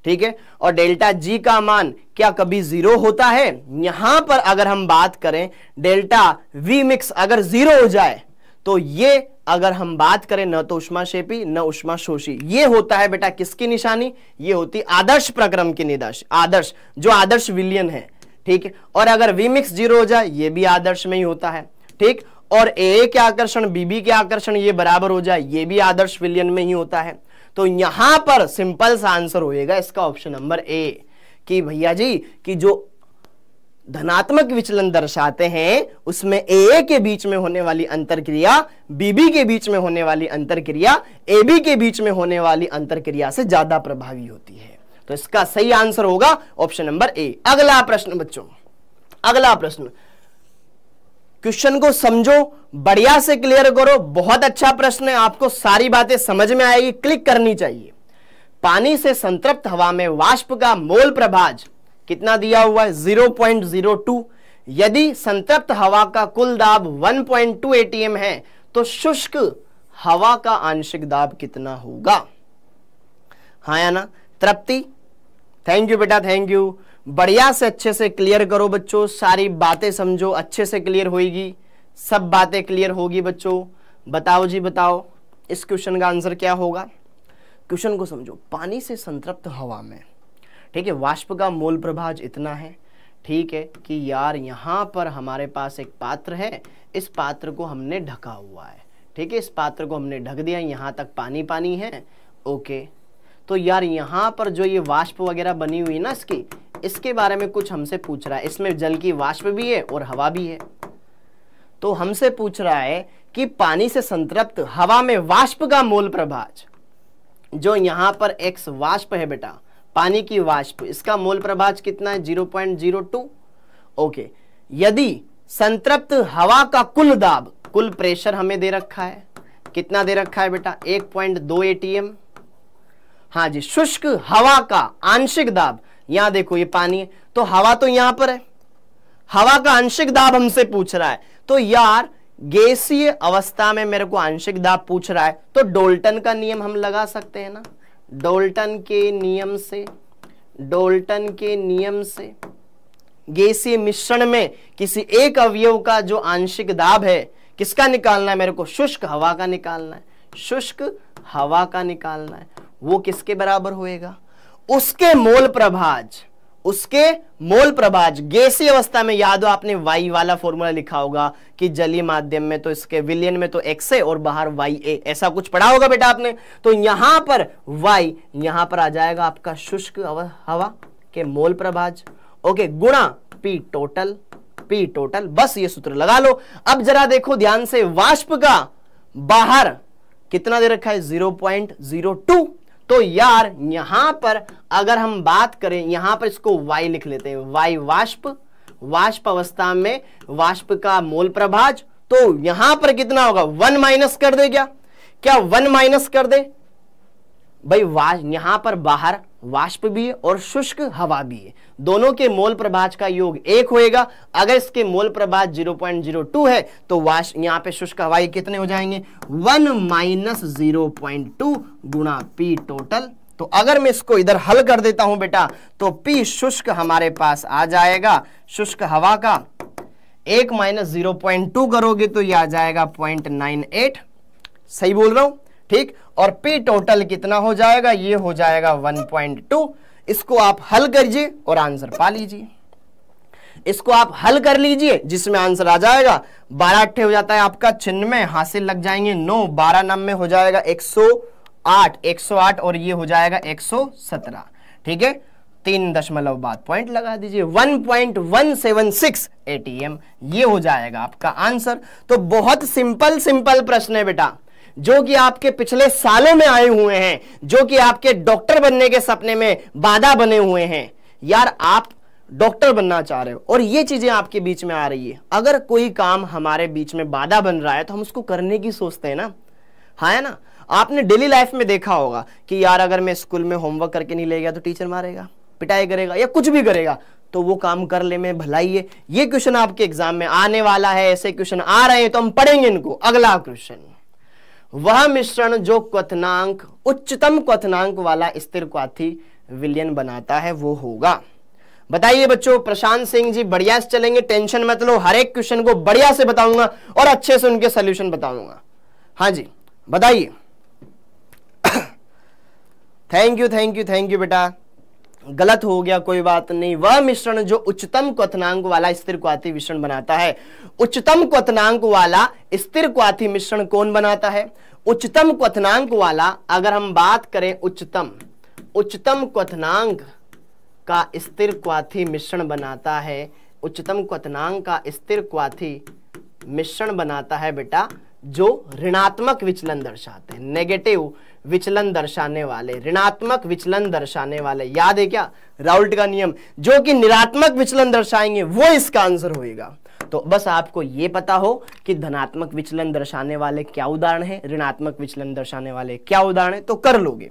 ठीक है और डेल्टा जी का मान क्या कभी जीरो होता है यहां पर अगर हम बात करें डेल्टा वी मिक्स अगर जीरो हो जाए तो ये अगर हम बात करें न तो उष्मा शेपी न उष्मा शोषी ये होता है बेटा किसकी निशानी ये होती आदर्श प्रक्रम की निदर्श आदर्श जो आदर्श विलियन है ठीक है और अगर वी मिक्स जीरो हो जाए ये भी आदर्श में ही होता है ठीक और ए के आकर्षण बीबी के आकर्षण ये बराबर हो जाए ये भी आदर्श विलियन में ही होता है तो यहां पर सिंपल सा आंसर होएगा इसका ऑप्शन नंबर ए कि भैया जी कि जो धनात्मक विचलन दर्शाते हैं उसमें ए के बीच में होने वाली अंतर क्रिया बीबी के बीच में होने वाली अंतर क्रिया बी के बीच में होने वाली अंतर क्रिया से ज्यादा प्रभावी होती है तो इसका सही आंसर होगा ऑप्शन नंबर ए अगला प्रश्न बच्चों अगला प्रश्न क्वेश्चन को समझो बढ़िया से क्लियर करो बहुत अच्छा प्रश्न है आपको सारी बातें समझ में आएगी क्लिक करनी चाहिए पानी से संतृप्त हवा में वाष्प का मोल प्रभाज कितना दिया हुआ है जीरो जीरो पॉइंट टू यदि संतृप्त हवा का कुल दाब वन पॉइंट टू एटीएम है तो शुष्क हवा का आंशिक दाब कितना होगा हाँ या ना तृप्ति थैंक यू बेटा थैंक यू बढ़िया से अच्छे से क्लियर करो बच्चों सारी बातें समझो अच्छे से क्लियर होएगी सब बातें क्लियर होगी बच्चों बताओ जी बताओ इस क्वेश्चन का आंसर क्या होगा क्वेश्चन को समझो पानी से संतृप्त हवा में ठीक है वाष्प का मूल प्रभाज इतना है ठीक है कि यार यहाँ पर हमारे पास एक पात्र है इस पात्र को हमने ढका हुआ है ठीक है इस पात्र को हमने ढक दिया यहाँ तक पानी पानी है ओके तो यार यहाँ पर जो ये वाष्प वगैरह बनी हुई ना इसकी इसके बारे में कुछ हमसे पूछ रहा है इसमें जल की वाष्प भी है और हवा भी है तो हमसे पूछ रहा है कि पानी से संतृप्त हवा में वाष्प का मूल प्रभाज जो यहां पर एक्स वाष्प है बेटा पानी की वाष्प इसका मूल प्रभाज कितना है टू ओके यदि संतृप्त हवा का कुल दाब कुल प्रेशर हमें दे रखा है कितना दे रखा है बेटा एक पॉइंट दो एटीएम हाँ जी शुष्क हवा का आंशिक दाब यहां देखो ये पानी है तो हवा तो यहां पर है हवा का आंशिक दाब हमसे पूछ रहा है तो यार गैसीय अवस्था में मेरे को आंशिक दाब पूछ रहा है तो डोल्टन का नियम हम लगा सकते हैं ना डोल्टन के नियम से डोल्टन के नियम से गैसीय मिश्रण में किसी एक अवयव का जो आंशिक दाब है किसका निकालना है मेरे को शुष्क हवा का निकालना है शुष्क हवा का निकालना है वो किसके बराबर होएगा उसके मोल प्रभाज उसके मोल प्रभाज गैसीय अवस्था में याद हो आपने वाई वाला फॉर्मूला लिखा होगा कि जलीय माध्यम में तो इसके विलियन में तो एक्स ए और बाहर वाई ए ऐसा कुछ पढ़ा होगा बेटा आपने तो यहां पर वाई यहां पर आ जाएगा आपका शुष्क हवा के मोल प्रभाज ओके गुणा पी टोटल पी टोटल बस ये सूत्र लगा लो अब जरा देखो ध्यान से वाष्प का बाहर कितना दे रखा है जीरो पॉइंट जीरो टू तो यार यहां पर अगर हम बात करें यहां पर इसको वाई लिख लेते हैं वाई वाष्प वाष्प अवस्था में वाष्प का मोल प्रभाज तो यहां पर कितना होगा वन माइनस कर दे क्या क्या वन माइनस कर दे भाई वाज यहां पर बाहर वाष्प भी है और शुष्क हवा भी है दोनों के मोल प्रभाज का योग एक होएगा अगर इसके मोल प्रभाज 0.02 है तो वाष्प यहाँ पे शुष्क हवाई कितने हो जाएंगे one minus zero point two गुणा पी टोटल तो अगर मैं इसको इधर हल कर देता हूं बेटा तो पी शुष्क हमारे पास आ जाएगा शुष्क हवा का एक माइनस जीरो पॉइंट टू करोगे तो यह आ जाएगा पॉइंट नाइन एट सही बोल रहा हूं ठीक और P टोटल कितना हो जाएगा ये हो जाएगा 1.2 इसको आप हल करिए और आंसर पा लीजिए इसको आप हल कर लीजिए जिसमें आंसर आ जाएगा बारह अट्ठे हो जाता है आपका चिन्ह में हासिल लग जाएंगे नौ बारह नम में हो जाएगा एक सौ आठ एक सौ आठ और ये हो जाएगा एक सौ सत्रह ठीक है तीन दशमलव बाद पॉइंट लगा दीजिए one point one seven six ATM ये हो जाएगा आपका आंसर तो बहुत सिंपल सिंपल प्रश्न है बेटा जो कि आपके पिछले सालों में आए हुए हैं जो कि आपके डॉक्टर बनने के सपने में बाधा बने हुए हैं यार आप डॉक्टर बनना चाह रहे हो और ये चीजें आपके बीच में आ रही है अगर कोई काम हमारे बीच में बाधा बन रहा है तो हम उसको करने की सोचते हैं ना हाँ है ना आपने डेली लाइफ में देखा होगा कि यार अगर मैं स्कूल में होमवर्क करके नहीं ले गया तो टीचर मारेगा पिटाई करेगा या कुछ भी करेगा तो वो काम कर ले में भलाई है ये क्वेश्चन आपके एग्जाम में आने वाला है ऐसे क्वेश्चन आ रहे हैं तो हम पढ़ेंगे इनको अगला क्वेश्चन वह मिश्रण जो क्वथनांक उच्चतम क्वथनांक वाला स्थिर क्वाथी विलियन बनाता है वो होगा बताइए बच्चों प्रशांत सिंह जी बढ़िया से चलेंगे टेंशन मत लो हर एक क्वेश्चन को बढ़िया से बताऊंगा और अच्छे से उनके सोल्यूशन बताऊंगा हाँ जी बताइए thank you thank you thank you बेटा गलत हो गया कोई बात नहीं वह मिश्रण जो उच्चतम क्वथनांक वाला स्थिर क्वाति मिश्रण बनाता है उच्चतम क्वथनांक वाला स्थिर क्वाति मिश्रण कौन बनाता है उच्चतम क्वथनांक वाला अगर हम बात करें उच्चतम उच्चतम क्वथनांक का स्थिर क्वाथी मिश्रण बनाता है उच्चतम क्वथनांक का स्थिर क्वाथी मिश्रण बनाता है बेटा जो ऋणात्मक विचलन दर्शाते हैं नेगेटिव विचलन दर्शाने वाले ऋणात्मक विचलन दर्शाने वाले याद है क्या राउल्ट का नियम जो कि निरात्मक विचलन दर्शाएंगे वो इसका आंसर होएगा तो बस आपको ये पता हो कि धनात्मक विचलन दर्शाने वाले क्या उदाहरण है ऋणात्मक विचलन दर्शाने वाले क्या उदाहरण है तो कर लोगे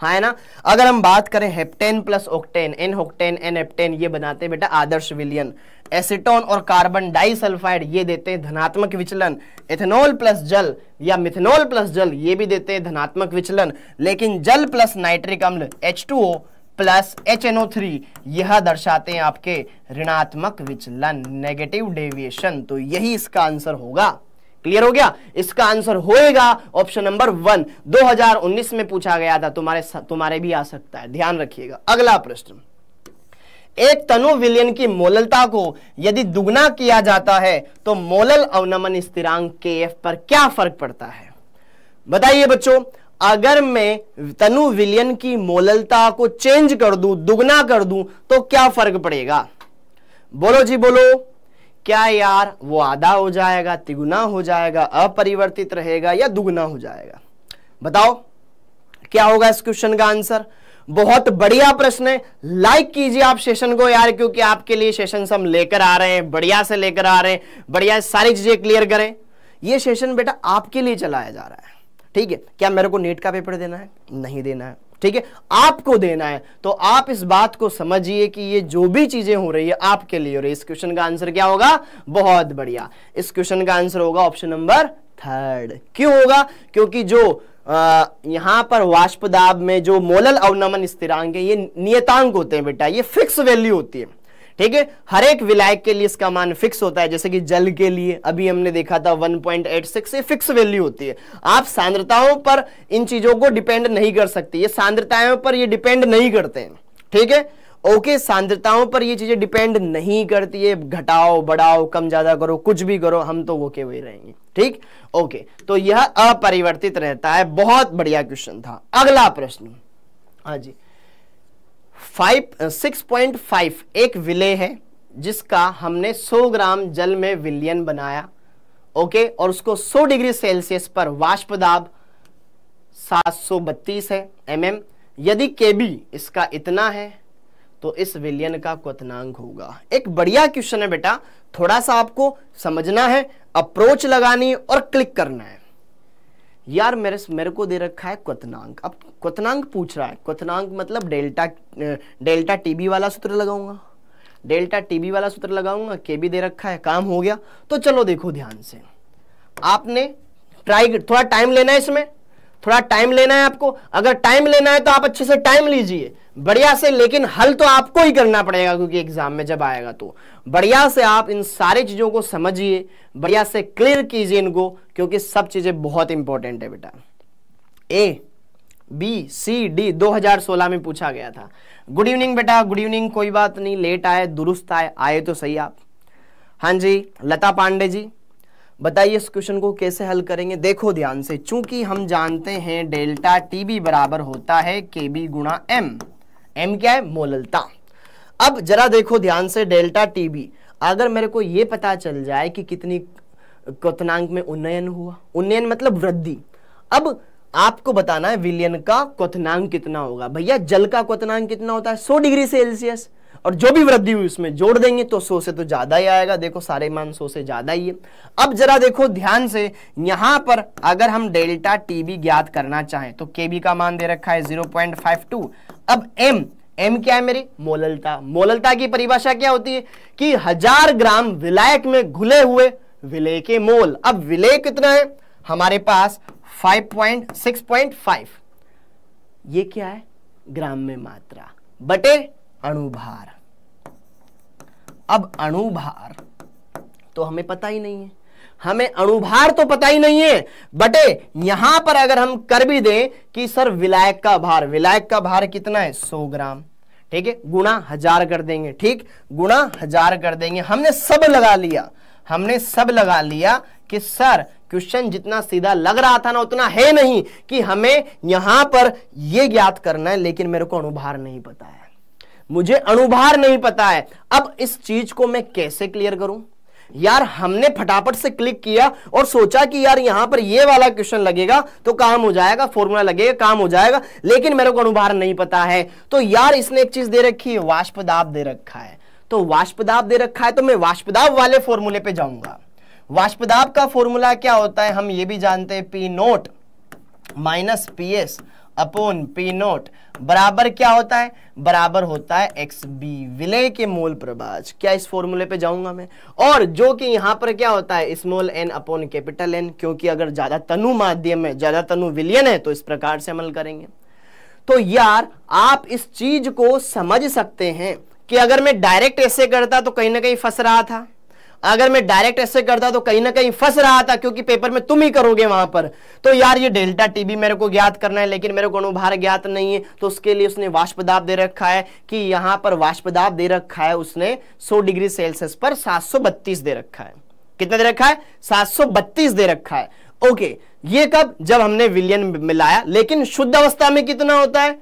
हाँ है ना अगर हम बात करें heptane plus octane N octane N heptane ये बनाते हैं बेटा आदर्श विलियन एसिटोन और कार्बन डाइसल्फाइड ये देते हैं धनात्मक विचलन इथेनॉल प्लस जल या मिथेनॉल प्लस जल ये भी देते हैं धनात्मक विचलन लेकिन जल प्लस नाइट्रिक अम्ल H two plus H N O three यह दर्शाते हैं आपके ऋणात्मक विचलन नेगेटिव डेविएशन तो यही इसका आंसर होगा क्लियर हो गया इसका आंसर होएगा ऑप्शन नंबर वन 2019 में पूछा गया था तुम्हारे तुम्हारे भी आ सकता है ध्यान रखिएगा अगला प्रश्न एक तनु विलयन की मोललता को यदि दुगना किया जाता है तो मोलल अवनमन स्थिरांक के एफ पर क्या फर्क पड़ता है बताइए बच्चों अगर मैं तनु विलयन की मोललता को चेंज कर दूं दुगना कर दूं तो क्या फर्क पड़ेगा बोलो जी बोलो क्या यार वो आधा हो जाएगा तिगुना हो जाएगा अपरिवर्तित रहेगा या दुगना हो जाएगा बताओ क्या होगा इस क्वेश्चन का आंसर बहुत बढ़िया प्रश्न है लाइक कीजिए आप सेशन को यार क्योंकि आपके लिए सेशन हम लेकर आ रहे हैं बढ़िया से लेकर आ रहे हैं बढ़िया सारी चीजें क्लियर करें ये सेशन बेटा आपके लिए चलाया जा रहा है ठीक है क्या मेरे को नेट का पेपर देना है नहीं देना है ठीक है आपको देना है तो आप इस बात को समझिए कि ये जो भी चीजें हो रही है आपके लिए हो रही है इस क्वेश्चन का आंसर क्या होगा बहुत बढ़िया इस क्वेश्चन का आंसर होगा ऑप्शन नंबर थर्ड क्यों होगा क्योंकि जो यहाँ पर वाष्पदाब में जो मोलल अवनमन स्थिरांक है ये नियतांक होते हैं बेटा ये फिक्स वैल्यू होती है ठीक है हर एक विलायक के लिए इसका मान फिक्स होता है जैसे कि जल के लिए अभी हमने देखा था 1.86 ये फिक्स वैल्यू होती है आप सांद्रताओं पर इन चीजों को डिपेंड नहीं कर सकते ये सांद्रताओं पर ये डिपेंड नहीं करते हैं ठीक है ओके सांद्रताओं पर ये चीजें डिपेंड नहीं करती है घटाओ बढ़ाओ कम ज्यादा करो कुछ भी करो हम तो वो के वही रहेंगे ठीक ओके तो यह अपरिवर्तित रहता है बहुत बढ़िया क्वेश्चन था अगला प्रश्न हाँ जी फाइव सिक्स पॉइंट फाइव एक विले है जिसका हमने 100 ग्राम जल में विलियन बनाया ओके और उसको 100 डिग्री सेल्सियस पर वाष्प दाब 732 है एमएम यदि केबी इसका इतना है तो इस विलियन का क्वनांक होगा एक बढ़िया क्वेश्चन है बेटा थोड़ा सा आपको समझना है अप्रोच लगानी और क्लिक करना है यार मेरे मेरे को दे रखा है क्वनांक अब क्वनांक पूछ रहा है क्वनांक मतलब डेल्टा डेल्टा टीबी वाला सूत्र लगाऊंगा डेल्टा टीबी वाला सूत्र लगाऊंगा के भी दे रखा है काम हो गया तो चलो देखो ध्यान से आपने ट्राई थोड़ा टाइम लेना है इसमें थोड़ा टाइम लेना है आपको अगर टाइम लेना है तो आप अच्छे से टाइम लीजिए बढ़िया से लेकिन हल तो आपको ही करना पड़ेगा क्योंकि एग्जाम में जब आएगा तो बढ़िया से आप इन सारी चीज़ों को समझिए बढ़िया से क्लियर कीजिए इनको क्योंकि सब चीज़ें बहुत इंपॉर्टेंट है बेटा ए बी सी डी 2016 में पूछा गया था गुड इवनिंग बेटा गुड इवनिंग कोई बात नहीं लेट आए दुरुस्त आए आए तो सही आप हाँ जी लता पांडे जी बताइए इस क्वेश्चन को कैसे हल करेंगे देखो ध्यान से चूंकि हम जानते हैं डेल्टा टी बी बराबर होता है के बी गुणा एम एम क्या है मोललता अब जरा देखो ध्यान से डेल्टा टी बी अगर मेरे को ये पता चल जाए कि कितनी क्वनांक में उन्नयन हुआ उन्नयन मतलब वृद्धि अब आपको बताना है विलियन का क्वनांक कितना होगा भैया जल का क्वनांक कितना होता है सौ डिग्री सेल्सियस और जो भी वृद्धि हुई उसमें जोड़ देंगे तो सो से तो ज़्यादा ही आएगा देखो सारे मान सो से ज़्यादा ही है अब जरा देखो ध्यान से यहां पर अगर हम डेल्टा टी बी ज्ञात करना चाहें तो के बी का मान दे रखा है जीरो पॉइंट फाइव टू अब एम एम क्या है मेरी मोललता मोललता की परिभाषा क्या होती है कि हजार ग्राम विलायक में घुले हुए विलय के मोल अब विलय कितना है हमारे पास 5.6.5 ये क्या है ग्राम में मात्रा बटे अणुभार अब अणुभार तो हमें पता ही नहीं है हमें अणुभार तो पता ही नहीं है बटे यहां पर अगर हम कर भी दें कि सर विलायक का भार विलायक का भार कितना है 100 ग्राम ठीक है गुणा हजार कर देंगे ठीक गुणा हजार कर देंगे हमने सब लगा लिया हमने सब लगा लिया कि सर क्वेश्चन जितना सीधा लग रहा था ना उतना है नहीं कि हमें यहां पर यह ज्ञात करना है लेकिन मेरे को अनुभार नहीं पता है मुझे अनुभार नहीं पता है अब इस चीज को मैं कैसे क्लियर करूं यार हमने फटाफट से क्लिक किया और सोचा कि यार यहां पर ये वाला क्वेश्चन लगेगा तो काम हो जाएगा फॉर्मूला लगेगा काम हो जाएगा लेकिन मेरे को अनुभार नहीं पता है तो यार इसने एक चीज दे रखी है वाष्पदाब दे रखा है तो वाष्पदाब दे रखा है तो मैं वाष्पदाब वाले फॉर्मूले पे जाऊंगा वाष्पदाब का फॉर्मूला क्या होता है हम ये भी जानते हैं P naught minus P S upon P naught बराबर क्या होता है बराबर होता है एक्स बी विलय के मोल प्रभाज क्या इस फॉर्मूले पे जाऊंगा मैं और जो कि यहां पर क्या होता है small N upon capital N क्योंकि अगर ज्यादा तनु माध्यम है ज्यादा तनु विलियन है तो इस प्रकार से अमल करेंगे तो यार आप इस चीज को समझ सकते हैं कि अगर मैं डायरेक्ट ऐसे करता तो कहीं ना कहीं फंस रहा था अगर मैं डायरेक्ट ऐसे करता तो कहीं ना कहीं फंस रहा था क्योंकि पेपर में तुम ही करोगे वहां पर तो यार ये डेल्टा टी भी मेरे को ज्ञात करना है लेकिन मेरे को अनुभार ज्ञात नहीं है तो उसके लिए उसने वाष्पदाब दे रखा है कि यहां पर वाष्पदाब दे रखा है उसने सौ डिग्री सेल्सियस पर सात दे रखा है कितना दे रखा है सात दे रखा है ओके ये कब जब हमने विलियन मिलाया लेकिन शुद्ध अवस्था में कितना होता है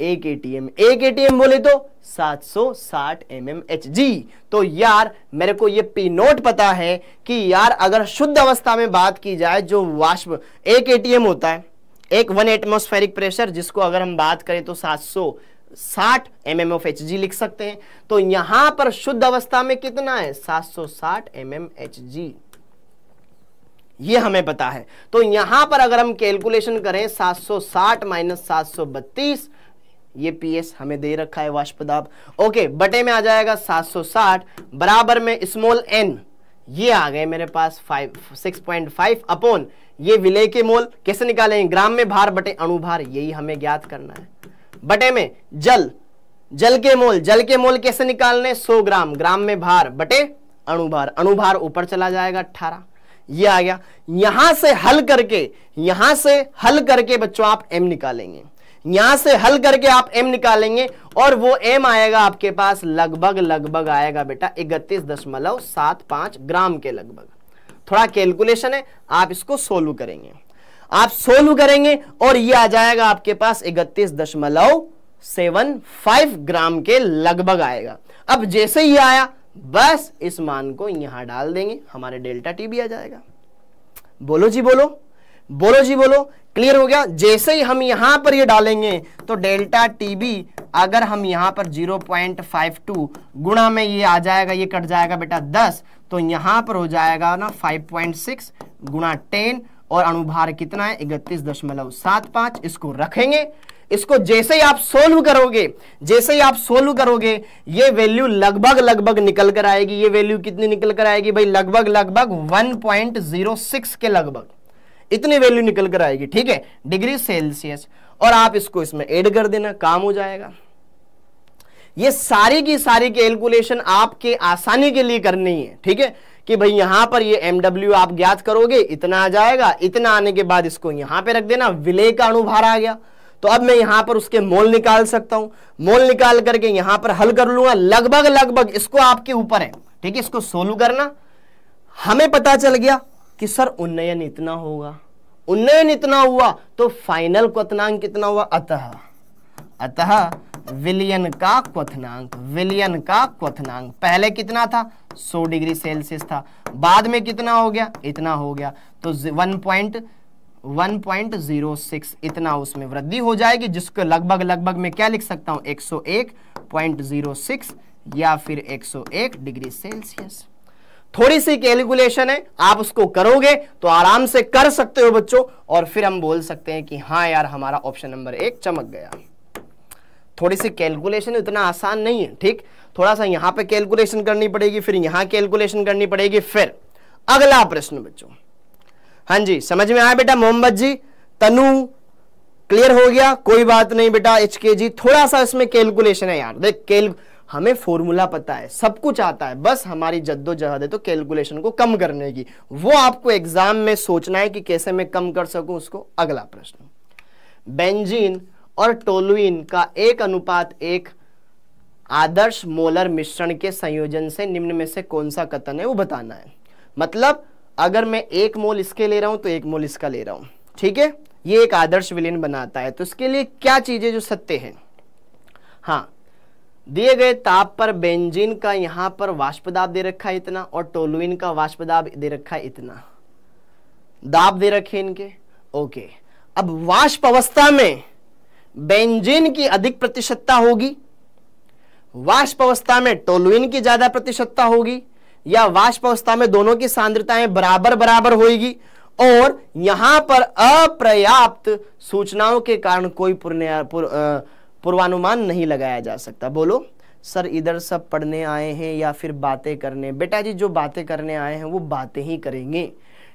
एक एटीएम एक एटीएम बोले तो 760 सौ साठ एम तो यार मेरे को ये पी नोट पता है कि यार अगर शुद्ध अवस्था में बात की जाए जो वाष्प एक एटीएम होता है एक वन एटमोस्फेरिक प्रेशर जिसको अगर हम बात करें तो 760 साठ M M of H G लिख सकते हैं तो यहां पर शुद्ध अवस्था में कितना है 760 सौ एम एम एच जी ये हमें पता है तो यहां पर अगर हम कैलकुलेशन करें 760 माइनस सात ये पीएस हमें दे रखा है वाष्पदाब ओके बटे में आ जाएगा 760 बराबर में स्मॉल एन ये आ गए मेरे पास 5 6.5 अपॉन ये विलय के मोल कैसे निकालेंगे ग्राम में भार बटे अणुभार यही हमें ज्ञात करना है बटे में जल जल के मोल जल के मोल कैसे निकालने 100 ग्राम ग्राम में भार बटे अणुभार अणुभार ऊपर चला जाएगा अट्ठारह ये आ गया यहां से हल करके यहां से हल करके बच्चों आप एम निकालेंगे यहां से हल करके आप एम निकालेंगे और वो एम आएगा आपके पास लगभग लगभग आएगा बेटा इकतीस दशमलव सात पांच ग्राम के लगभग थोड़ा कैलकुलेशन है आप इसको सोल्व करेंगे आप सोल्व करेंगे और ये आ जाएगा आपके पास इकतीस दशमलव सेवन फाइव ग्राम के लगभग आएगा अब जैसे ही आया बस इस मान को यहां डाल देंगे हमारे डेल्टा टी भी आ जाएगा बोलो जी बोलो बोलो जी बोलो क्लियर हो गया जैसे ही हम यहां पर ये डालेंगे तो डेल्टा टीबी अगर हम यहां पर 0.52 गुणा में ये आ जाएगा ये कट जाएगा बेटा 10 तो यहां पर हो जाएगा ना 5.6 गुणा टेन और अणुभार कितना है इकतीस दशमलव सात पांच इसको रखेंगे इसको जैसे ही आप सोल्व करोगे जैसे ही आप सोल्व करोगे ये वैल्यू लगभग लगभग निकल कर आएगी ये वैल्यू कितनी निकल कर आएगी भाई लगभग लगभग 1.06 के लगभग इतनी वैल्यू निकल कर आएगी ठीक है डिग्री सेल्सियस और आप इसको इसमें ऐड कर देना काम हो जाएगा ये सारी की सारी कैलकुलेशन आपके आसानी के लिए करनी है ठीक है कि भाई यहां पर ये एमडब्ल्यू आप ज्ञात करोगे इतना आ जाएगा इतना आने के बाद इसको यहां पे रख देना विले का अनुभार आ गया तो अब मैं यहां पर उसके मोल निकाल सकता हूं मोल निकाल करके यहां पर हल कर लूंगा लगभग लगभग इसको आपके ऊपर है ठीक है इसको सोल्व करना हमें पता चल गया कि सर उन्नयन इतना होगा उन्नयन इतना हुआ तो फाइनल क्वनांक कितना हुआ अतः अतः विलियन का क्वनांक विलियन का क्वनांक पहले कितना था 100 डिग्री सेल्सियस था बाद में कितना हो गया इतना हो गया तो 1.1.06 इतना उसमें वृद्धि हो जाएगी जिसको लगभग लगभग मैं क्या लिख सकता हूँ 101.06 या फिर 101 डिग्री सेल्सियस थोड़ी सी कैलकुलेशन है आप उसको करोगे तो आराम से कर सकते हो बच्चों और फिर हम बोल सकते हैं कि हाँ यार हमारा ऑप्शन नंबर एक चमक गया थोड़ी सी कैलकुलेशन इतना आसान नहीं है ठीक थोड़ा सा यहां पे कैलकुलेशन करनी पड़ेगी फिर यहां कैलकुलेशन करनी पड़ेगी फिर अगला प्रश्न बच्चों हाँ जी समझ में आया बेटा मोहम्मद जी तनु क्लियर हो गया कोई बात नहीं बेटा एच थोड़ा सा इसमें कैलकुलेशन है यार देख कैल हमें फॉर्मूला पता है सब कुछ आता है बस हमारी जद्दोजहद है तो कैलकुलेशन को कम करने की वो आपको एग्जाम में सोचना है कि कैसे मैं कम कर सकूं उसको अगला प्रश्न बेंजीन और टोलुइन का एक अनुपात एक आदर्श मोलर मिश्रण के संयोजन से निम्न में से कौन सा कथन है वो बताना है मतलब अगर मैं एक मोल इसके ले रहा हूं तो एक मोल इसका ले रहा हूं ठीक है ये एक आदर्श विलीन बनाता है तो इसके लिए क्या चीजें जो सत्य हैं हाँ दिए गए ताप पर बेंजीन का यहां पर वाष्पदाब दे रखा है इतना और टोलुइन का वाष्पदाब दे रखा है इतना दाब दे रखे इनके ओके अब वाष्प अवस्था में बेंजीन की अधिक प्रतिशतता होगी वाष्प अवस्था में टोलुइन की ज्यादा प्रतिशतता होगी या वाष्प अवस्था में दोनों की सांद्रताएं बराबर बराबर होगी और यहां पर अपर्याप्त सूचनाओं के कारण कोई पुनर् पूर्वानुमान नहीं लगाया जा सकता बोलो सर इधर सब पढ़ने आए हैं या फिर बातें करने बेटा जी जो बातें करने आए हैं वो बातें ही करेंगे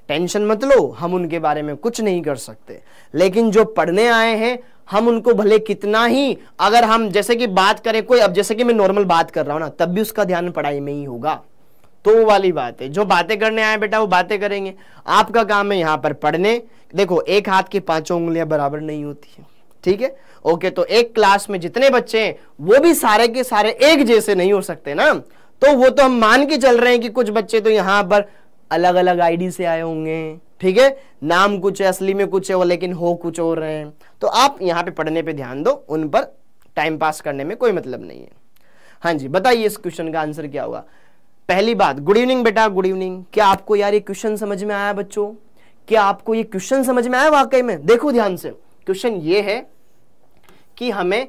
टेंशन मत लो हम उनके बारे में कुछ नहीं कर सकते लेकिन जो पढ़ने आए हैं हम उनको भले कितना ही अगर हम जैसे कि बात करें कोई अब जैसे कि मैं नॉर्मल बात कर रहा हूं ना तब भी उसका ध्यान पढ़ाई में ही होगा तो वो वाली बात है जो बातें करने आए बेटा वो बातें करेंगे आपका काम है यहां पर पढ़ने देखो एक हाथ की पांचों उंगलियां बराबर नहीं होती है ठीक है ओके तो एक क्लास में जितने बच्चे हैं वो भी सारे के सारे एक जैसे नहीं हो सकते ना तो वो तो हम मान के चल रहे हैं कि कुछ बच्चे तो यहां पर अलग अलग आईडी से आए होंगे ठीक है नाम कुछ है असली में कुछ है वो लेकिन हो कुछ और रहे हैं तो आप यहां पे पढ़ने पे ध्यान दो उन पर टाइम पास करने में कोई मतलब नहीं है हाँ जी बताइए इस क्वेश्चन का आंसर क्या होगा पहली बात गुड इवनिंग बेटा गुड इवनिंग क्या आपको यार ये क्वेश्चन समझ में आया बच्चों क्या आपको ये क्वेश्चन समझ में आया वाकई में देखो ध्यान से क्वेश्चन ये है कि हमें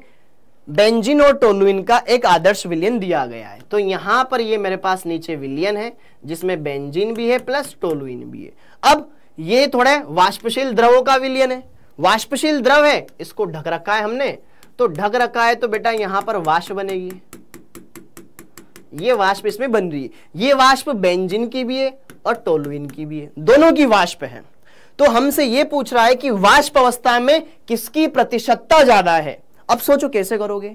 बेंजिन और टोलुइन का एक आदर्श विलियन दिया गया है तो यहां पर ये मेरे पास नीचे विलियन है जिसमें बेंजिन भी है प्लस टोलुइन भी है अब ये थोड़ा वाष्पशील द्रवों का विलियन है वाष्पशील द्रव है इसको ढक रखा है हमने तो ढक रखा है तो बेटा यहां पर वाष्प बनेगी ये वाष्प इसमें बन रही है ये वाष्प बेंजिन की भी है और टोलुइन की भी है दोनों की वाष्प है तो हमसे यह पूछ रहा है कि वाष्प अवस्था में किसकी प्रतिशतता ज्यादा है अब सोचो कैसे करोगे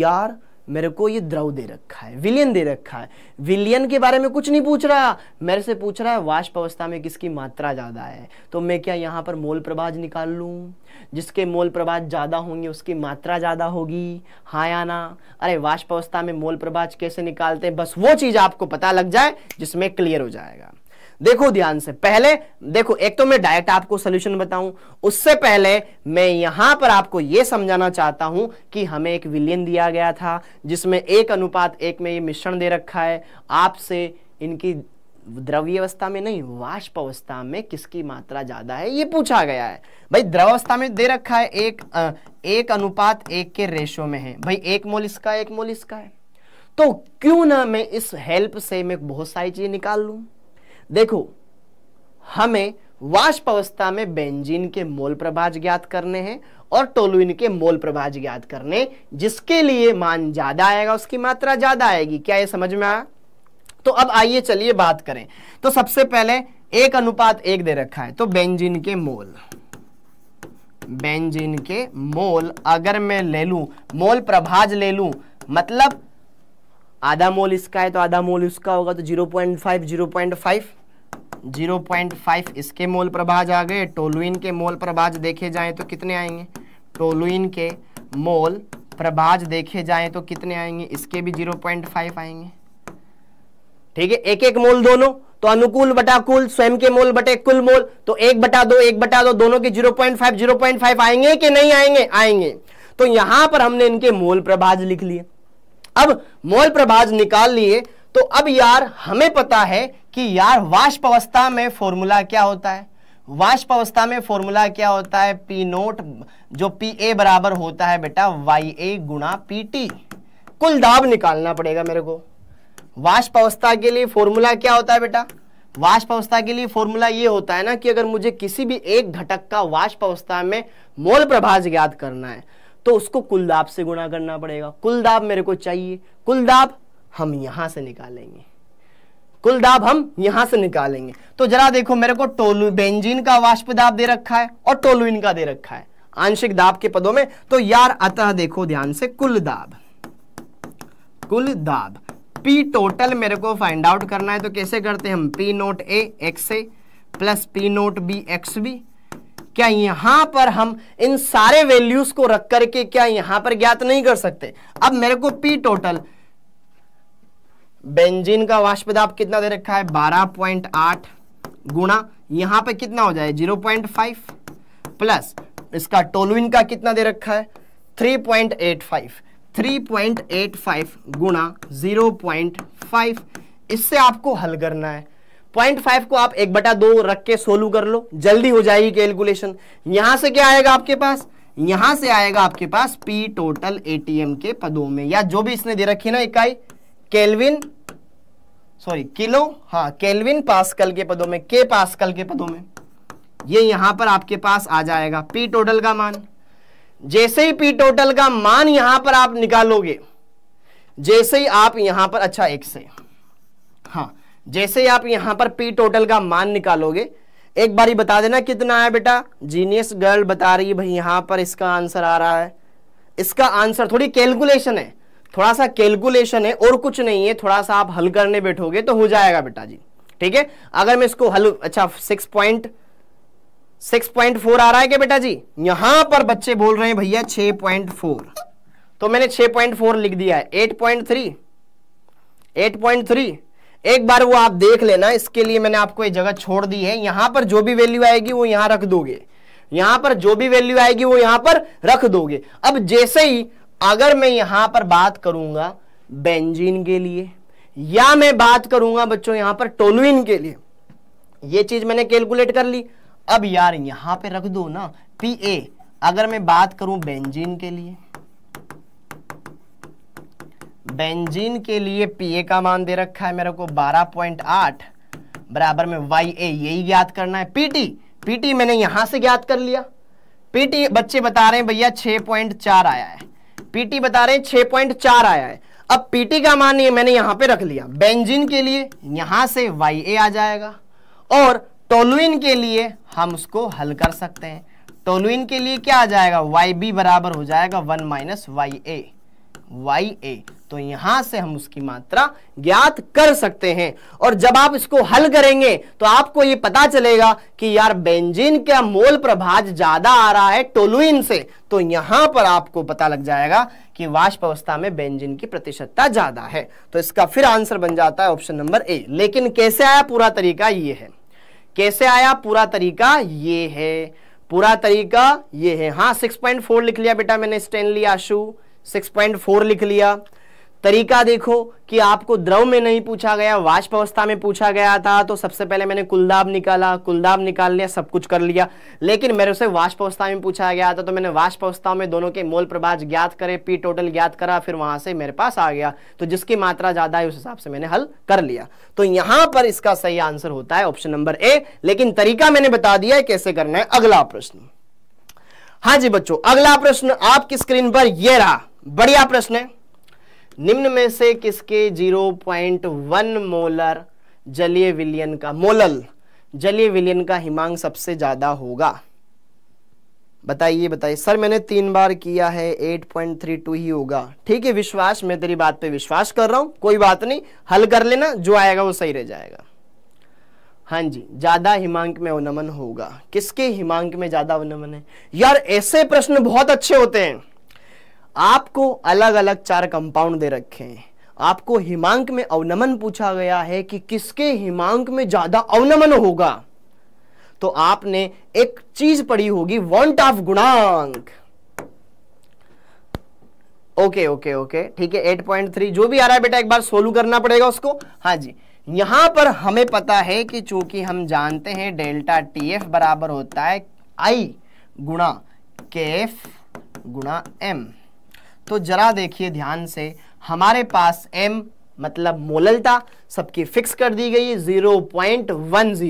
यार मेरे को ये द्रव दे रखा है विलियन दे रखा है विलियन के बारे में कुछ नहीं पूछ रहा मेरे से पूछ रहा है वाष्प अवस्था में किसकी मात्रा ज़्यादा है तो मैं क्या यहां पर मोल प्रभाज निकाल लू जिसके मोल प्रभाज ज़्यादा होंगे उसकी मात्रा ज़्यादा होगी हाँ या ना अरे वाष्प अवस्था में मोल प्रभाज कैसे निकालते हैं बस वो चीज़ आपको पता लग जाए जिसमें क्लियर हो जाएगा देखो ध्यान से पहले देखो एक तो मैं डायरेक्ट आपको सोल्यूशन बताऊं उससे पहले मैं यहां पर आपको यह समझाना चाहता हूं कि हमें एक विलियन दिया गया था जिसमें एक अनुपात एक में ये मिश्रण दे रखा है आपसे इनकी द्रव्यवस्था में नहीं वाष्प अवस्था में किसकी मात्रा ज्यादा है ये पूछा गया है भाई द्रवावस्था में दे रखा है एक आ, एक अनुपात एक के रेशो में है भाई एक मोल इसका एक मोल इसका है तो क्यों ना मैं इस हेल्प से मैं बहुत सारी चीजें निकाल लूं देखो हमें वाष्प अवस्था में बेंजीन के मोल प्रभाज ज्ञात करने हैं और टोलुइन के मोल प्रभाज ज्ञात करने जिसके लिए मान ज्यादा आएगा उसकी मात्रा ज्यादा आएगी क्या ये समझ में आया तो अब आइए चलिए बात करें तो सबसे पहले एक अनुपात एक दे रखा है तो बेंजीन के मोल बेंजीन के मोल अगर मैं ले लू मोल प्रभाज ले लू मतलब आधा मोल इसका है तो आधा मोल इसका होगा तो zero point five zero point five 0.5 इसके मोल प्रभाज आ गए टोलुइन के मोल प्रभाज देखे जाए तो कितने आएंगे टोलुइन के मोल प्रभाज देखे जाएं तो कितने आएंगे इसके भी 0.5 आएंगे ठीक है एक एक मोल दोनों तो अनुकूल बटा कुल स्वयं के मोल बटे कुल मोल तो एक बटा दो एक बटा दो दोनों के 0.5 0.5 आएंगे कि नहीं आएंगे आएंगे तो यहां पर हमने इनके मोल प्रभाज लिख लिए अब मोल प्रभाज निकाल लिए तो अब यार हमें पता है कि यार वाष्प अवस्था में फॉर्मूला क्या होता है वाष्प अवस्था में फॉर्मूला क्या होता है पी नोट जो पी ए बराबर होता है बेटा वाई ए गुणा पी टी कुल दाब निकालना पड़ेगा मेरे को वाष्प अवस्था के लिए फॉर्मूला क्या होता है बेटा वाष्प अवस्था के लिए फॉर्मूला ये होता है ना कि अगर मुझे किसी भी एक घटक का वाष्प अवस्था में मोल प्रभाज ज्ञात करना है तो उसको कुल दाब से गुणा करना पड़ेगा कुल दाब मेरे को चाहिए कुल दाब हम यहां से निकालेंगे कुल दाब हम यहां से निकालेंगे तो जरा देखो मेरे को टोलू बेंजीन का वाष्प दाब दे रखा है और टोलुइन का दे रखा है आंशिक दाब के पदों में तो यार अतः देखो ध्यान से कुल दाब कुल दाब पी टोटल मेरे को फाइंड आउट करना है तो कैसे करते हैं हम P naught A X A plus P naught B X B क्या यहां पर हम इन सारे वैल्यूज को रख करके क्या यहां पर ज्ञात नहीं कर सकते अब मेरे को पी टोटल बेंजीन का वाष्प दाब कितना दे रखा है 12.8 गुणा यहाँ पर कितना हो जाए 0.5 प्लस इसका टोलुइन का कितना दे रखा है 3.85 3.85 गुणा 0.5 इससे आपको हल करना है पॉइंट फाइव को आप एक बटा दो रख के सोल्व कर लो जल्दी हो जाएगी कैलकुलेशन यहां से क्या आएगा आपके पास यहां से आएगा आपके पास P टोटल एटीएम के पदों में या जो भी इसने दे रखी ना इकाई केल्विन सॉरी किलो हाँ केल्विन पास्कल के पदों में के पास्कल के पदों में ये यहां पर आपके पास आ जाएगा पी टोटल का मान जैसे ही पी टोटल का मान यहां पर आप निकालोगे जैसे ही आप यहां पर अच्छा एक से हाँ जैसे ही आप यहां पर पी टोटल का मान निकालोगे एक बारी बता देना कितना आया बेटा जीनियस गर्ल बता रही है भाई यहां पर इसका आंसर आ रहा है इसका आंसर थोड़ी कैलकुलेशन है थोड़ा सा कैलकुलेशन है और कुछ नहीं है थोड़ा सा आप हल करने बैठोगे तो हो जाएगा बेटा जी ठीक है अगर मैं इसको हल अच्छा six point six point four आ रहा है क्या बेटा जी यहां पर बच्चे बोल रहे हैं भैया छह पॉइंट फोर तो मैंने छह पॉइंट फोर लिख दिया है eight point three eight point three एक बार वो आप देख लेना इसके लिए मैंने आपको ये जगह छोड़ दी है यहां पर जो भी वैल्यू आएगी वो यहां रख दोगे यहां पर जो भी वैल्यू आएगी वो यहां पर रख दोगे अब जैसे ही अगर मैं यहां पर बात करूंगा बेंजीन के लिए या मैं बात करूंगा बच्चों यहां पर टोलुइन के लिए ये चीज मैंने कैलकुलेट कर ली अब यार यहां पे रख दो ना पी ए अगर मैं बात करूं बेंजीन के लिए बेंजीन के लिए ए का मान दे रखा है मेरे को 12.8 बराबर में वाई ए यही ज्ञात करना है पीटी पीटी मैंने यहां से ज्ञात कर लिया पीटी बच्चे बता रहे हैं भैया 6.4 आया है पीटी बता रहे हैं छह पॉइंट चार आया है अब पीटी का मान मैंने यहां पे रख लिया बेंजिन के लिए यहां से वाई ए आ जाएगा और टोलुइन के लिए हम उसको हल कर सकते हैं टोलुइन के लिए क्या आ जाएगा वाई बी बराबर हो जाएगा one minus Y A Y A तो यहां से हम उसकी मात्रा ज्ञात कर सकते हैं और जब आप इसको हल करेंगे तो आपको यह पता चलेगा कि यार बेंजीन का मोल प्रभाज ज्यादा आ रहा है टोलुइन से तो यहां पर आपको पता लग जाएगा कि वाष्प अवस्था में बेंजीन की प्रतिशतता ज्यादा है तो इसका फिर आंसर बन जाता है ऑप्शन नंबर ए लेकिन कैसे आया पूरा तरीका ये है कैसे आया पूरा तरीका ये है पूरा तरीका ये है हाँ फोर लिख लिया बेटा मैंने स्टेनली आशु 6.4 लिख लिया तरीका देखो कि आपको द्रव में नहीं पूछा गया वाष्प अवस्था में पूछा गया था तो सबसे पहले मैंने कुलदाब निकाला कुलदाब निकाल लिया सब कुछ कर लिया लेकिन मेरे से वाष्प अवस्था में पूछा गया था तो मैंने वाष्प अवस्था में दोनों के मोल प्रभाज ज्ञात करे पी टोटल ज्ञात करा फिर वहां से मेरे पास आ गया तो जिसकी मात्रा ज्यादा है उस हिसाब से मैंने हल कर लिया तो यहां पर इसका सही आंसर होता है ऑप्शन नंबर ए लेकिन तरीका मैंने बता दिया है कैसे करना है अगला प्रश्न हाँ जी बच्चों अगला प्रश्न आपकी स्क्रीन पर यह रहा बढ़िया प्रश्न है निम्न में से किसके 0.1 मोलर जलीय विलियन का मोलल जलीय विलियन का हिमांक सबसे ज़्यादा होगा बताइए बताइए सर मैंने तीन बार किया है 8.32 ही होगा ठीक है विश्वास मैं तेरी बात पे विश्वास कर रहा हूं कोई बात नहीं हल कर लेना जो आएगा वो सही रह जाएगा हाँ जी ज़्यादा हिमांक में अवनमन होगा किसके हिमांक में ज़्यादा अवनमन है यार ऐसे प्रश्न बहुत अच्छे होते हैं आपको अलग अलग चार कंपाउंड दे रखे हैं आपको हिमांक में अवनमन पूछा गया है कि किसके हिमांक में ज्यादा अवनमन होगा तो आपने एक चीज पढ़ी होगी वॉन्ट ऑफ गुणांक ओके ओके ओके ठीक है 8.3 जो भी आ रहा है बेटा एक बार सोल्व करना पड़ेगा उसको हाँ जी यहां पर हमें पता है कि चूंकि हम जानते हैं डेल्टा टी एफ बराबर होता है आई गुणा के एफ गुणा एम तो जरा देखिए ध्यान से हमारे पास एम मतलब मोललता सबकी फिक्स कर दी गई है 0.10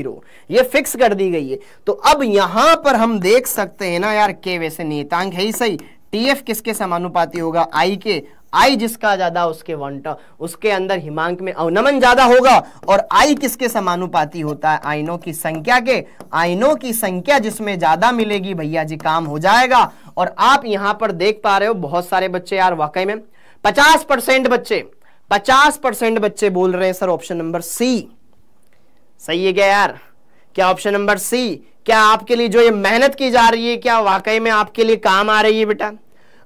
ये फिक्स कर दी गई है तो अब यहां पर हम देख सकते हैं ना यार के वैसे नियतांक है ही सही टीएफ किसके समानुपाती होगा आई के आई जिसका ज्यादा उसके वंट उसके अंदर हिमांक में अवनमन ज्यादा होगा और आई किसके समानुपाती होता है आइनों की संख्या के आइनों की संख्या जिसमें ज्यादा मिलेगी भैया जी काम हो जाएगा और आप यहां पर देख पा रहे हो बहुत सारे बच्चे यार वाकई में पचास परसेंट बच्चे पचास परसेंट बच्चे बोल रहे हैं सर ऑप्शन नंबर सी सही है क्या यार क्या ऑप्शन नंबर सी क्या आपके लिए जो ये मेहनत की जा रही है क्या वाकई में आपके लिए काम आ रही है बेटा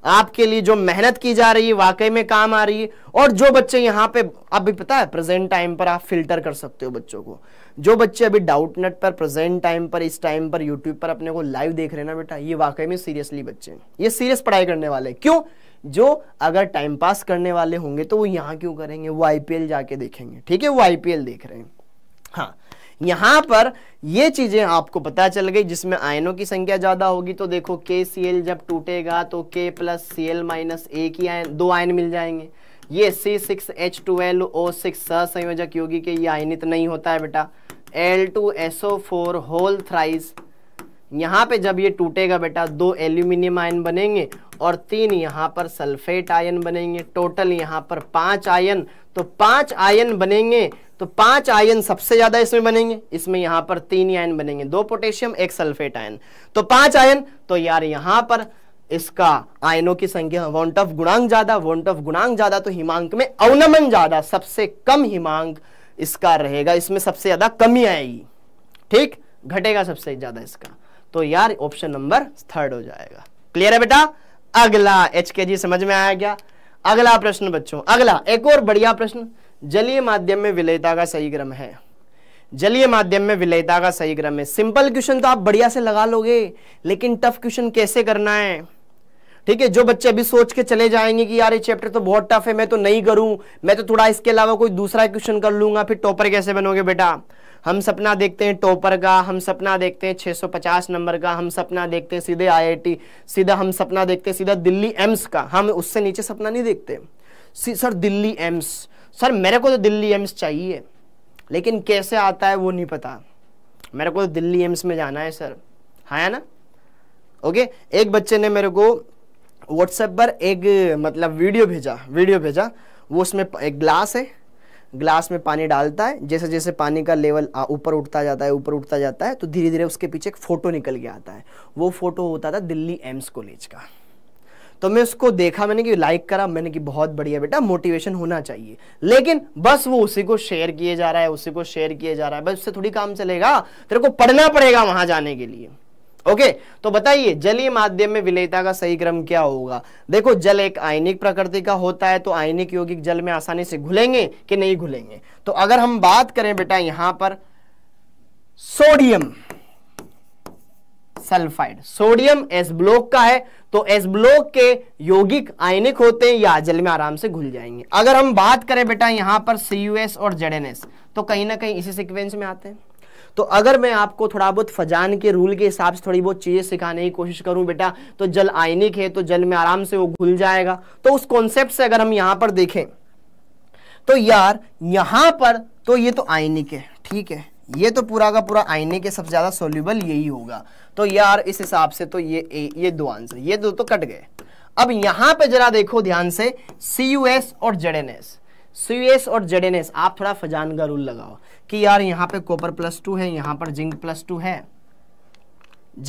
आपके लिए जो मेहनत की जा रही है वाकई में काम आ रही है और जो बच्चे यहाँ पे अभी पता है प्रेजेंट टाइम पर आप फिल्टर कर सकते हो बच्चों को जो बच्चे अभी डाउट नेट पर प्रेजेंट टाइम पर इस टाइम पर यूट्यूब पर अपने को लाइव देख रहे हैं ना बेटा ये वाकई में सीरियसली बच्चे हैं ये सीरियस पढ़ाई करने वाले हैं क्यों जो अगर टाइम पास करने वाले होंगे तो वो यहाँ क्यों करेंगे वो आईपीएल जाके देखेंगे ठीक है वो आईपीएल देख रहे हैं हाँ यहाँ पर ये चीजें आपको पता चल गई जिसमें आयनों की संख्या ज्यादा होगी तो देखो के सी एल जब टूटेगा तो K plus C L minus ए की आयन दो आयन मिल जाएंगे ये C six H two L O six संयोजक योगी के ये आयनित नहीं होता है बेटा L two S O four होल थ्राइस यहाँ पे जब ये टूटेगा बेटा दो एल्यूमिनियम आयन बनेंगे और तीन यहाँ पर सल्फेट आयन बनेंगे टोटल यहाँ पर पांच आयन तो पांच आयन बनेंगे तो पांच आयन सबसे ज्यादा इसमें बनेंगे इसमें यहां पर तीन आयन बनेंगे दो पोटेशियम एक सल्फेट आयन तो पांच आयन तो यार यहां पर इसका आयनों की संख्या वॉन्ट ऑफ गुणांक ज्यादा वॉन्ट ऑफ गुणांक ज्यादा तो हिमांक में अवनमन ज्यादा सबसे कम हिमांक इसका रहेगा इसमें सबसे ज्यादा कमी आएगी ठीक घटेगा सबसे ज्यादा इसका तो यार ऑप्शन नंबर थर्ड हो जाएगा क्लियर है बेटा अगला एच समझ में आया क्या अगला प्रश्न बच्चों अगला एक और बढ़िया प्रश्न जलीय माध्यम में विलयता का सही क्रम है जलीय माध्यम में विलयता का सही क्रम है सिंपल क्वेश्चन तो आप बढ़िया से लगा लोगे लेकिन टफ क्वेश्चन कैसे करना है ठीक है जो बच्चे अभी सोच के चले जाएंगे कि यार ये चैप्टर तो बहुत टफ है मैं तो नहीं करूं मैं तो थोड़ा इसके अलावा कोई दूसरा क्वेश्चन कर लूंगा फिर टॉपर कैसे बनोगे बेटा हम सपना देखते हैं टॉपर का हम सपना देखते हैं 650 नंबर का हम सपना देखते हैं सीधे आईआईटी सीधा हम सपना देखते हैं सीधा दिल्ली एम्स का हम उससे नीचे सपना नहीं देखते सर दिल्ली एम्स सर मेरे को तो दिल्ली एम्स चाहिए लेकिन कैसे आता है वो नहीं पता मेरे को तो दिल्ली एम्स में जाना है सर हाँ है ना ओके एक बच्चे ने मेरे को व्हाट्सएप पर एक मतलब वीडियो भेजा वीडियो भेजा वो उसमें एक ग्लास है ग्लास में पानी डालता है जैसे जैसे पानी का लेवल ऊपर उठता जाता है ऊपर उठता जाता है तो धीरे धीरे उसके पीछे एक फ़ोटो निकल के आता है वो फ़ोटो होता था दिल्ली एम्स कॉलेज का तो मैं उसको देखा मैंने कि लाइक करा मैंने कि बहुत बढ़िया बेटा मोटिवेशन होना चाहिए लेकिन बस वो उसी को शेयर किए जा रहा है उसी को शेयर किए जा रहा है बस उससे थोड़ी काम चलेगा तेरे को पढ़ना पड़ेगा वहां जाने के लिए ओके तो बताइए जलीय माध्यम में विलेयता का सही क्रम क्या होगा देखो जल एक आयनिक प्रकृति का होता है तो आयनिक यौगिक जल में आसानी से घुलेंगे कि नहीं घुलेंगे तो अगर हम बात करें बेटा यहां पर sodium sulphide sodium S block का है तो एस ब्लॉक के यौगिक आयनिक होते हैं या जल में आराम से घुल जाएंगे अगर हम बात करें बेटा यहां पर सीयूएस और जेड तो कहीं ना कहीं इसी सिक्वेंस में आते हैं तो अगर मैं आपको थोड़ा बहुत फजान के रूल के हिसाब से थोड़ी बहुत चीज़ें सिखाने की कोशिश करूं बेटा तो जल आयनिक है तो जल में आराम से वो घुल जाएगा तो उस कॉन्सेप्ट से अगर हम यहां पर देखें तो यार यहां पर तो ये तो आयनिक है ठीक है ये तो पूरा का पूरा आईने के सबसे ज़्यादा सोल्यूबल यही होगा तो यार इस हिसाब से तो ये ए, ये दो आंसर ये दो तो कट गए अब यहां पे जरा देखो ध्यान से सी और जेड सीएस और जेडेनएस आप थोड़ा फजान का रूल लगाओ कि यार यहाँ पे कॉपर प्लस टू है यहाँ पर जिंक प्लस टू है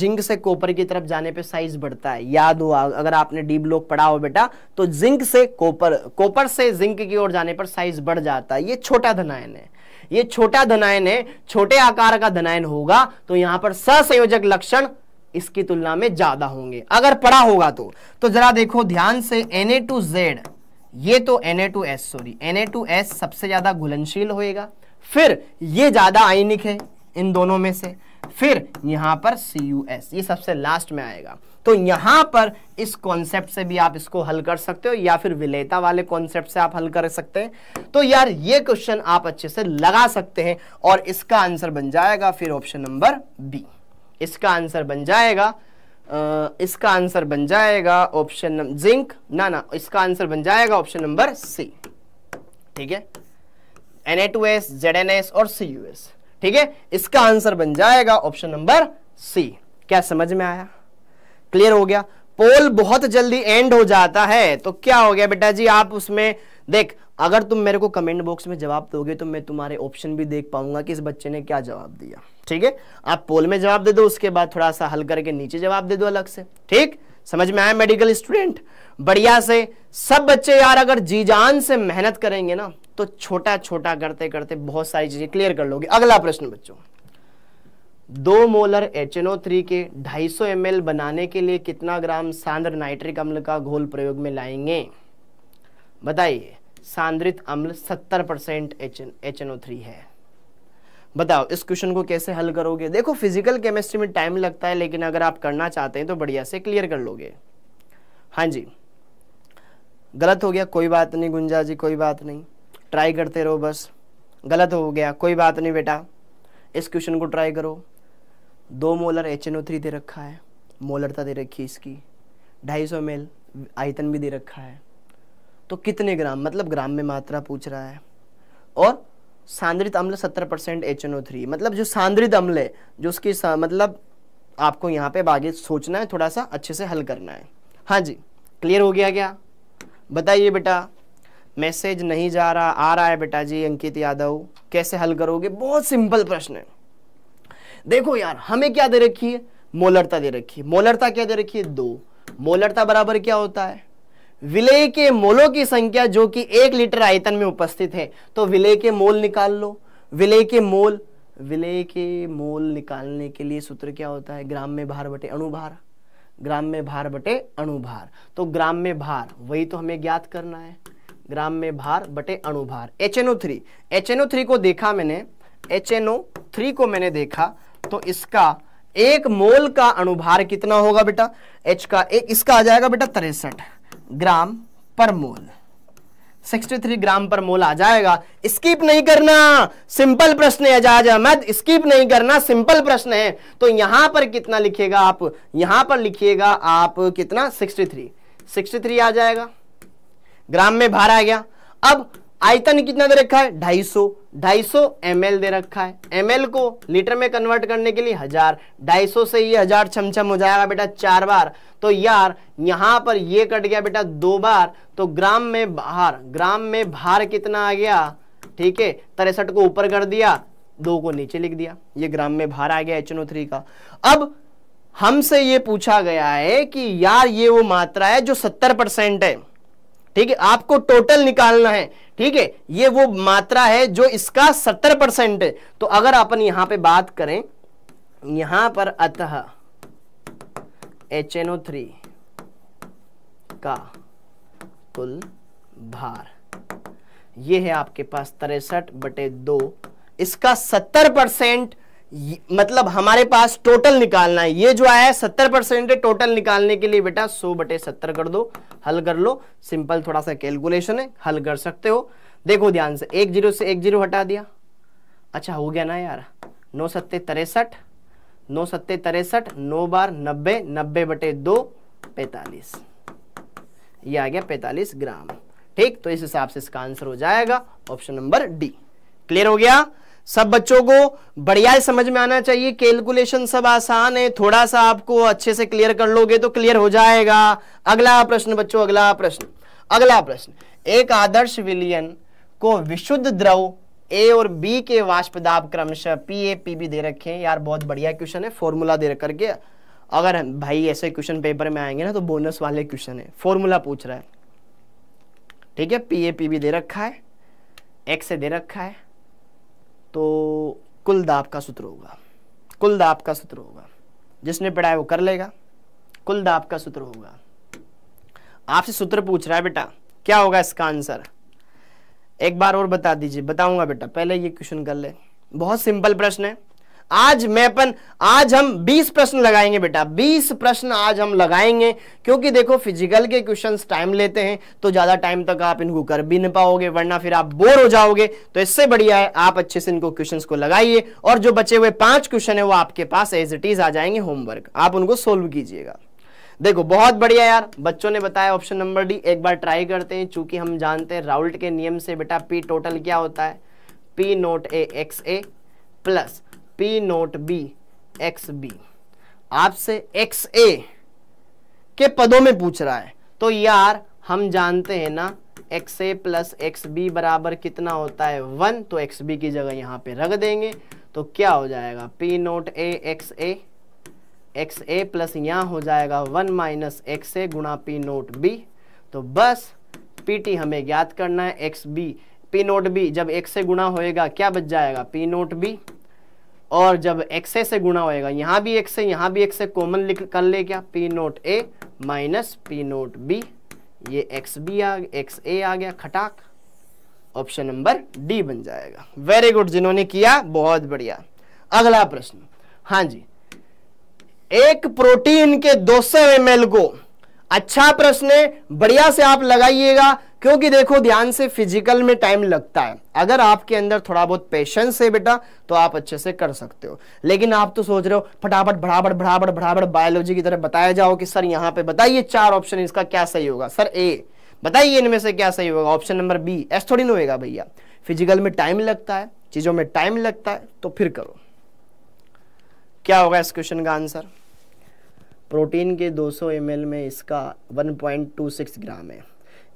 जिंक से कॉपर की तरफ जाने पे साइज बढ़ता है याद हो अगर आपने डी ब्लॉक पढ़ा हो बेटा तो जिंक से कॉपर कॉपर से जिंक की ओर जाने पर साइज बढ़ जाता है ये छोटा धनायन है ये छोटा धनायन है छोटे आकार का धनायन होगा तो यहाँ पर ससंयोजक लक्षण इसकी तुलना में ज्यादा होंगे अगर पढ़ा होगा तो तो जरा देखो ध्यान से एन ए टू जेड ये तो एस सॉरी एस सबसे ज़्यादा घुलनशील होएगा फिर ये ज़्यादा आयनिक है इन दोनों में से फिर यहां पर एस ये सबसे लास्ट में आएगा तो यहां पर इस कॉन्सेप्ट से भी आप इसको हल कर सकते हो या फिर विलेता वाले कॉन्सेप्ट से आप हल कर सकते हैं तो यार ये क्वेश्चन आप अच्छे से लगा सकते हैं और इसका आंसर बन जाएगा फिर ऑप्शन नंबर बी इसका आंसर बन जाएगा इसका आंसर बन जाएगा ऑप्शन जिंक ना ना इसका आंसर बन जाएगा ऑप्शन नंबर सी ठीक है N A two S Z N S और सी यू एस ठीक है इसका आंसर बन जाएगा ऑप्शन नंबर सी क्या समझ में आया क्लियर हो गया पोल बहुत जल्दी एंड हो जाता है तो क्या हो गया बेटा जी आप उसमें देख अगर तुम मेरे को कमेंट बॉक्स में जवाब दोगे तो मैं तुम्हारे ऑप्शन भी देख पाऊंगा कि इस बच्चे ने क्या जवाब दिया ठीक है आप पोल में जवाब दे दो उसके बाद थोड़ा सा हल करके नीचे जवाब दे दो अलग से ठीक समझ में आया मेडिकल स्टूडेंट बढ़िया से सब बच्चे यार अगर जी जान से मेहनत करेंगे ना तो छोटा छोटा करते करते बहुत सारी चीजें क्लियर कर लोगे अगला प्रश्न बच्चों दो मोलर एच के 250 एल बनाने के लिए कितना ग्राम सांद्र नाइट्रिक अम्ल का घोल प्रयोग में लाएंगे बताइए सांद्रित अम्ल 70 परसेंट एच एन है बताओ इस क्वेश्चन को कैसे हल करोगे देखो फिजिकल केमिस्ट्री में टाइम लगता है लेकिन अगर आप करना चाहते हैं तो बढ़िया से क्लियर कर लोगे हाँ जी गलत हो गया कोई बात नहीं गुंजा जी कोई बात नहीं ट्राई करते रहो बस गलत हो गया कोई बात नहीं बेटा इस क्वेश्चन को ट्राई करो दो मोलर एच दे रखा है मोलरता दे रखी इसकी ढाई सौ आयतन भी दे रखा है तो कितने ग्राम मतलब ग्राम में मात्रा पूछ रहा है और सांद्रित अम्ल 70 परसेंट एच मतलब जो सांद्रित अम्ल है जो उसकी मतलब आपको यहाँ पे आगे सोचना है थोड़ा सा अच्छे से हल करना है हाँ जी क्लियर हो गया क्या बताइए बेटा मैसेज नहीं जा रहा आ रहा है बेटा जी अंकित यादव कैसे हल करोगे बहुत सिंपल प्रश्न है देखो यार हमें क्या दे रखी है मोलरता दे रखी है मोलरता क्या दे रखी है दो मोलरता बराबर क्या होता है विलेय के मोलों की संख्या जो कि एक लीटर आयतन में उपस्थित है तो विलेय के मोल निकाल लो विलेय के मोल विलेय के मोल निकालने के लिए सूत्र क्या होता है ग्राम में भार बटे अणुभार ग्राम में भार बटे अणुभार तो ग्राम में भार वही तो हमें ज्ञात करना है ग्राम में भार बटे अणुभार H N O three H N O three को देखा मैंने एच एन ओ थ्री को मैंने देखा तो इसका एक मोल का अणुभार कितना होगा बेटा एच का एक इसका आ जाएगा बेटा तिरसठ ग्राम पर मोल 63 ग्राम पर मोल आ जाएगा स्किप नहीं करना सिंपल प्रश्न है एजाज अहमद स्किप नहीं करना सिंपल प्रश्न है तो यहां पर कितना लिखिएगा आप यहां पर लिखिएगा आप कितना 63 63 आ जाएगा ग्राम में भार आ गया अब आयतन कितना दे रखा है ढाई सौ एम एल दे रखा है एल को लीटर में कन्वर्ट करने के लिए हजार ढाई सौ से ये हजार छमछम हो जाएगा बेटा चार बार तो यार यहां पर ये कट गया बेटा दो बार तो ग्राम में भार ग्राम में भार कितना आ गया ठीक है तिरसठ को ऊपर कर दिया दो को नीचे लिख दिया ये ग्राम में भार आ गया एच का अब हमसे ये पूछा गया है कि यार ये वो मात्रा है जो सत्तर परसेंट है ठीक है आपको टोटल निकालना है ठीक है ये वो मात्रा है जो इसका सत्तर परसेंट है तो अगर अपन यहां पे बात करें यहां पर अतः एच एन ओ थ्री का कुल भार ये है आपके पास तिरसठ बटे दो इसका सत्तर परसेंट मतलब हमारे पास टोटल निकालना है ये जो आया है सत्तर परसेंट टोटल निकालने के लिए बेटा सो बटे सत्तर कर दो हल कर लो सिंपल थोड़ा सा कैलकुलेशन है हल कर सकते हो देखो ध्यान से एक जीरो से एक जीरो हटा दिया अच्छा हो गया ना यार नौ सत्ते तिरसठ नौ सत्ते तिरसठ नौ बार नब्बे नब्बे बटे दो पैतालीस ये आ गया पैतालीस ग्राम ठीक तो इस हिसाब से इसका आंसर हो जाएगा ऑप्शन नंबर डी क्लियर हो गया सब बच्चों को बढ़िया समझ में आना चाहिए कैलकुलेशन सब आसान है थोड़ा सा आपको अच्छे से क्लियर कर लोगे तो क्लियर हो जाएगा अगला प्रश्न बच्चों अगला प्रश्न अगला प्रश्न एक आदर्श विलियन को विशुद्ध द्रव ए और बी के वाष्प दाब क्रमशः पी ए पी बी दे रखे हैं यार बहुत बढ़िया क्वेश्चन है फॉर्मूला दे करके अगर भाई ऐसे क्वेश्चन पेपर में आएंगे ना तो बोनस वाले क्वेश्चन है फॉर्मूला पूछ रहा है ठीक है पी ए पी बी दे रखा है एक्स दे रखा है तो कुल दाब का सूत्र होगा कुल दाब का सूत्र होगा जिसने पढ़ाया वो कर लेगा कुल दाब का सूत्र होगा आपसे सूत्र पूछ रहा है बेटा क्या होगा इसका आंसर एक बार और बता दीजिए बताऊंगा बेटा पहले ये क्वेश्चन कर ले बहुत सिंपल प्रश्न है आज मैं अपन आज हम 20 प्रश्न लगाएंगे बेटा 20 प्रश्न आज हम लगाएंगे क्योंकि देखो फिजिकल के क्वेश्चंस टाइम लेते हैं तो ज़्यादा टाइम तक आप इनको कर भी नहीं पाओगे वरना फिर आप बोर हो जाओगे तो इससे बढ़िया है आप अच्छे से इनको क्वेश्चंस को लगाइए और जो बचे हुए पांच क्वेश्चन है वो आपके पास एज इट इज आ जाएंगे होमवर्क आप उनको सोल्व कीजिएगा देखो बहुत बढ़िया यार बच्चों ने बताया ऑप्शन नंबर डी एक बार ट्राई करते हैं चूंकि हम जानते हैं राउल्ट के नियम से बेटा पी टोटल क्या होता है P naught A X A plus P naught B X B आपसे एक्स ए के पदों में पूछ रहा है तो यार हम जानते हैं ना X A plus X B बराबर कितना होता है वन तो एक्स बी की जगह यहाँ पे रख देंगे तो क्या हो जाएगा P naught A X A X A plus यहाँ हो जाएगा वन माइनस एक्स ए गुणा पी नोट बी तो बस पी टी हमें ज्ञात करना है X B P naught B जब एक्स ए गुणा होएगा क्या बच जाएगा पी नोट बी और जब एक्स से गुणा होएगा यहाँ भी एक्स से यहाँ भी एक्स से कॉमन लिख कर ले क्या P naught A minus P naught B ये एक्स बी आ एक्स ए आ गया खटाक ऑप्शन नंबर डी बन जाएगा वेरी गुड जिन्होंने किया बहुत बढ़िया अगला प्रश्न हाँ जी एक प्रोटीन के 200 सौ को अच्छा प्रश्न है बढ़िया से आप लगाइएगा क्योंकि देखो ध्यान से फिजिकल में टाइम लगता है अगर आपके अंदर थोड़ा बहुत पेशेंस है बेटा तो आप अच्छे से कर सकते हो लेकिन आप तो सोच रहे हो फटाफट बराबर बराबर बराबर बायोलॉजी की तरह बताया जाओ कि सर यहाँ पे बताइए चार ऑप्शन इसका क्या सही होगा सर ए बताइए इनमें से क्या सही होगा ऑप्शन नंबर बी एस थोड़ी ना होगा भैया फिजिकल में टाइम लगता है चीज़ों में टाइम लगता है तो फिर करो क्या होगा इस क्वेश्चन का आंसर प्रोटीन के 200 सौ में इसका 1.26 ग्राम है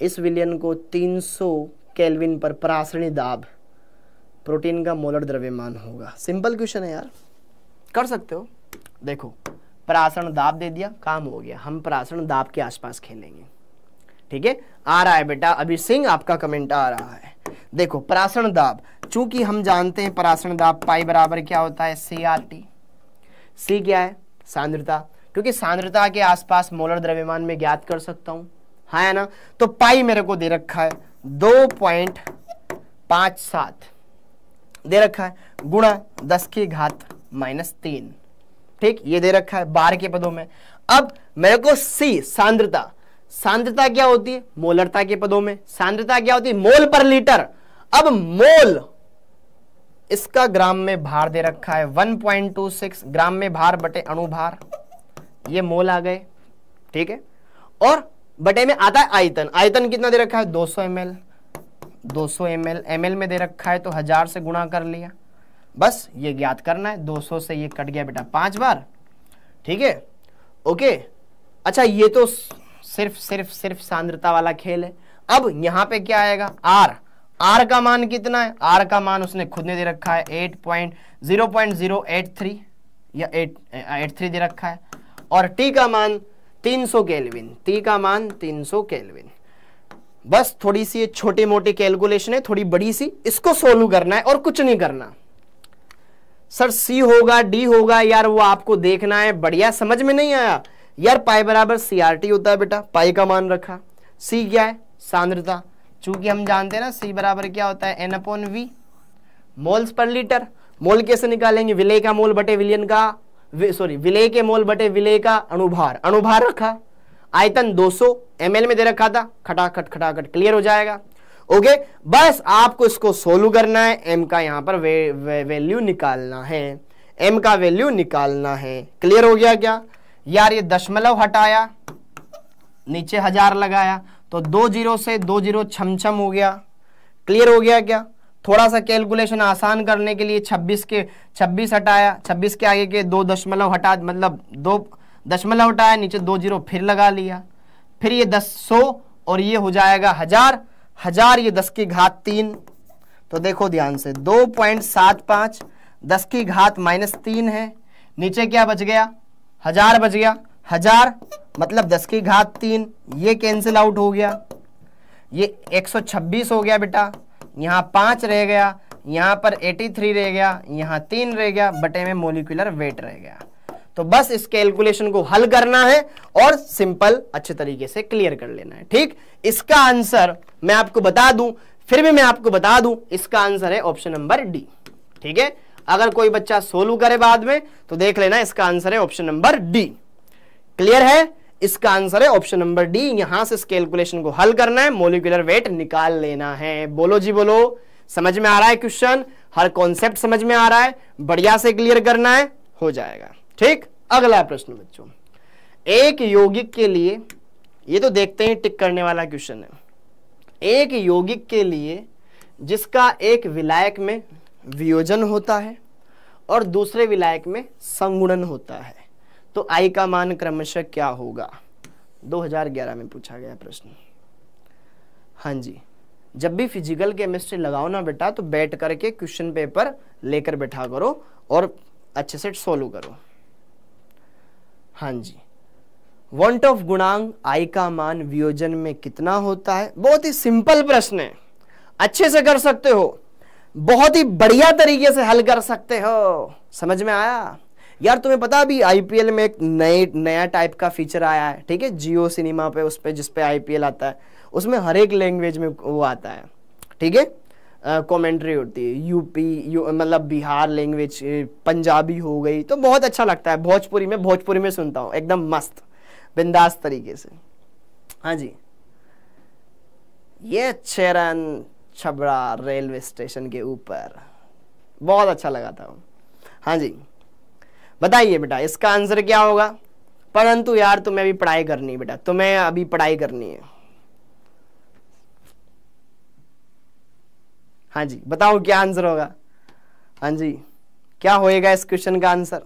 इस विलियन को 300 केल्विन पर परासरणी दाब प्रोटीन का मोलर द्रव्यमान होगा सिंपल क्वेश्चन है यार कर सकते हो देखो परासरण दाब दे दिया काम हो गया हम परासरण दाब के आसपास खेलेंगे ठीक है आ रहा है बेटा अभी सिंह आपका कमेंट आ रहा है देखो परासरण दाब चूंकि हम जानते हैं परासरण दाब पाई बराबर क्या होता है सी आर टी सी क्या है सांद्रता क्योंकि सांद्रता के आसपास मोलर द्रव्यमान में ज्ञात कर सकता हूं हाँ है ना तो पाई मेरे को दे रखा है दो पॉइंट पांच सात दे रखा है गुणा दस की घात माइनस तीन ठीक ये दे रखा है बार के पदों में अब मेरे को सी सांद्रता सांद्रता क्या होती है मोलरता के पदों में सांद्रता क्या होती है मोल पर लीटर अब मोल इसका ग्राम में भार दे रखा है 1.26 ग्राम में भार बटे अणुभार भार ये मोल आ गए ठीक है और बटे में आता है आयतन आयतन कितना दे रखा है 200 सौ एम एल दो सौ में दे रखा है तो हजार से गुणा कर लिया बस ये ज्ञात करना है 200 से ये कट गया बेटा पांच बार ठीक है ओके अच्छा ये तो सिर्फ सिर्फ सिर्फ सांद्रता वाला खेल है अब यहां पे क्या आएगा आर आर का मान कितना है आर का मान उसने खुद ने दे रखा है eight point zero point zero या एट एट दे रखा है और टी का मान 300 सौ केलविन टी का मान 300 सौ केलविन बस थोड़ी सी छोटी मोटी कैलकुलेशन है थोड़ी बड़ी सी इसको सोल्व करना है और कुछ नहीं करना सर C होगा डी होगा यार वो आपको देखना है बढ़िया समझ में नहीं आया यार पाई बराबर सी आर टी होता है बेटा पाई का मान रखा सी क्या है सांद्रता चूंकि हम जानते हैं ना सी बराबर क्या होता है एन अपॉन वी मोल्स पर लीटर मोल कैसे निकालेंगे विलय का मोल बटे विलियन का सॉरी विलय के मोल बटे विलय का अनुभार अनुभार रखा आयतन 200 सौ में दे रखा था खटाखट खटाखट क्लियर हो जाएगा ओके बस आपको इसको सोल्व करना है एम का यहां पर वैल्यू निकालना है एम का वैल्यू निकालना है क्लियर हो गया क्या यार ये दशमलव हटाया नीचे हजार लगाया तो दो जीरो से दो जीरो छमछम हो गया क्लियर हो गया क्या थोड़ा सा कैलकुलेशन आसान करने के लिए 26 के 26 हटाया 26 के आगे के दो दशमलव हटा मतलब दो दशमलव हटाया नीचे दो जीरो फिर लगा लिया फिर ये दस सौ और ये हो जाएगा हजार हजार ये दस की घात तीन तो देखो ध्यान से दो पॉइंट सात पाँच दस की घात माइनस तीन है नीचे क्या बच गया हजार बच गया हजार मतलब दस की घात तीन ये कैंसिल आउट हो गया ये छब्बीस हो गया बेटा यहाँ पाँच रह गया यहाँ पर 83 रह गया यहाँ तीन रह गया बटे में मोलिकुलर वेट रह गया तो बस इस कैलकुलेशन को हल करना है और सिंपल अच्छे तरीके से क्लियर कर लेना है ठीक इसका आंसर मैं आपको बता दूं फिर भी मैं आपको बता दूं इसका आंसर है ऑप्शन नंबर डी ठीक है अगर कोई बच्चा सोलू करे बाद में तो देख लेना इसका आंसर है ऑप्शन नंबर डी क्लियर है इसका आंसर है ऑप्शन नंबर डी यहां से इस कैलकुलेशन को हल करना है मोलिकुलर वेट निकाल लेना है बोलो जी बोलो समझ में आ रहा है क्वेश्चन हर कॉन्सेप्ट समझ में आ रहा है बढ़िया से क्लियर करना है हो जाएगा ठीक अगला प्रश्न बच्चों एक योगिक के लिए ये तो देखते ही टिक करने वाला क्वेश्चन है एक यौगिक के लिए जिसका एक विलायक में वियोजन होता है और दूसरे विलायक में संगुणन होता है तो आई का मान क्रमशः क्या होगा 2011 में पूछा गया प्रश्न हाँ जी जब भी फिजिकल केमिस्ट्री लगाओ ना बेटा तो बैठ करके क्वेश्चन पेपर लेकर बैठा करो और अच्छे से सोल्व करो हाँ जी वंट ऑफ गुणांग आई का मान वियोजन में कितना होता है बहुत ही सिंपल प्रश्न है अच्छे से कर सकते हो बहुत ही बढ़िया तरीके से हल कर सकते हो समझ में आया यार तुम्हें पता अभी आईपीएल में एक नए नया टाइप का फीचर आया है ठीक है जियो सिनेमा पे उस पर जिसपे आई पी आता है उसमें हर एक लैंग्वेज में वो आता है ठीक है कमेंट्री होती है यूपी यू मतलब बिहार लैंग्वेज पंजाबी हो गई तो बहुत अच्छा लगता है भोजपुरी में भोजपुरी में सुनता हूँ एकदम मस्त बिंदास तरीके से हाँ जी ये चरण छबड़ा रेलवे स्टेशन के ऊपर बहुत अच्छा लगा था हाँ जी बताइए बेटा इसका आंसर क्या होगा परंतु यार तुम्हें अभी पढ़ाई करनी है बेटा तुम्हें अभी पढ़ाई करनी है हाँ जी बताओ क्या आंसर होगा हाँ जी क्या होएगा इस क्वेश्चन का आंसर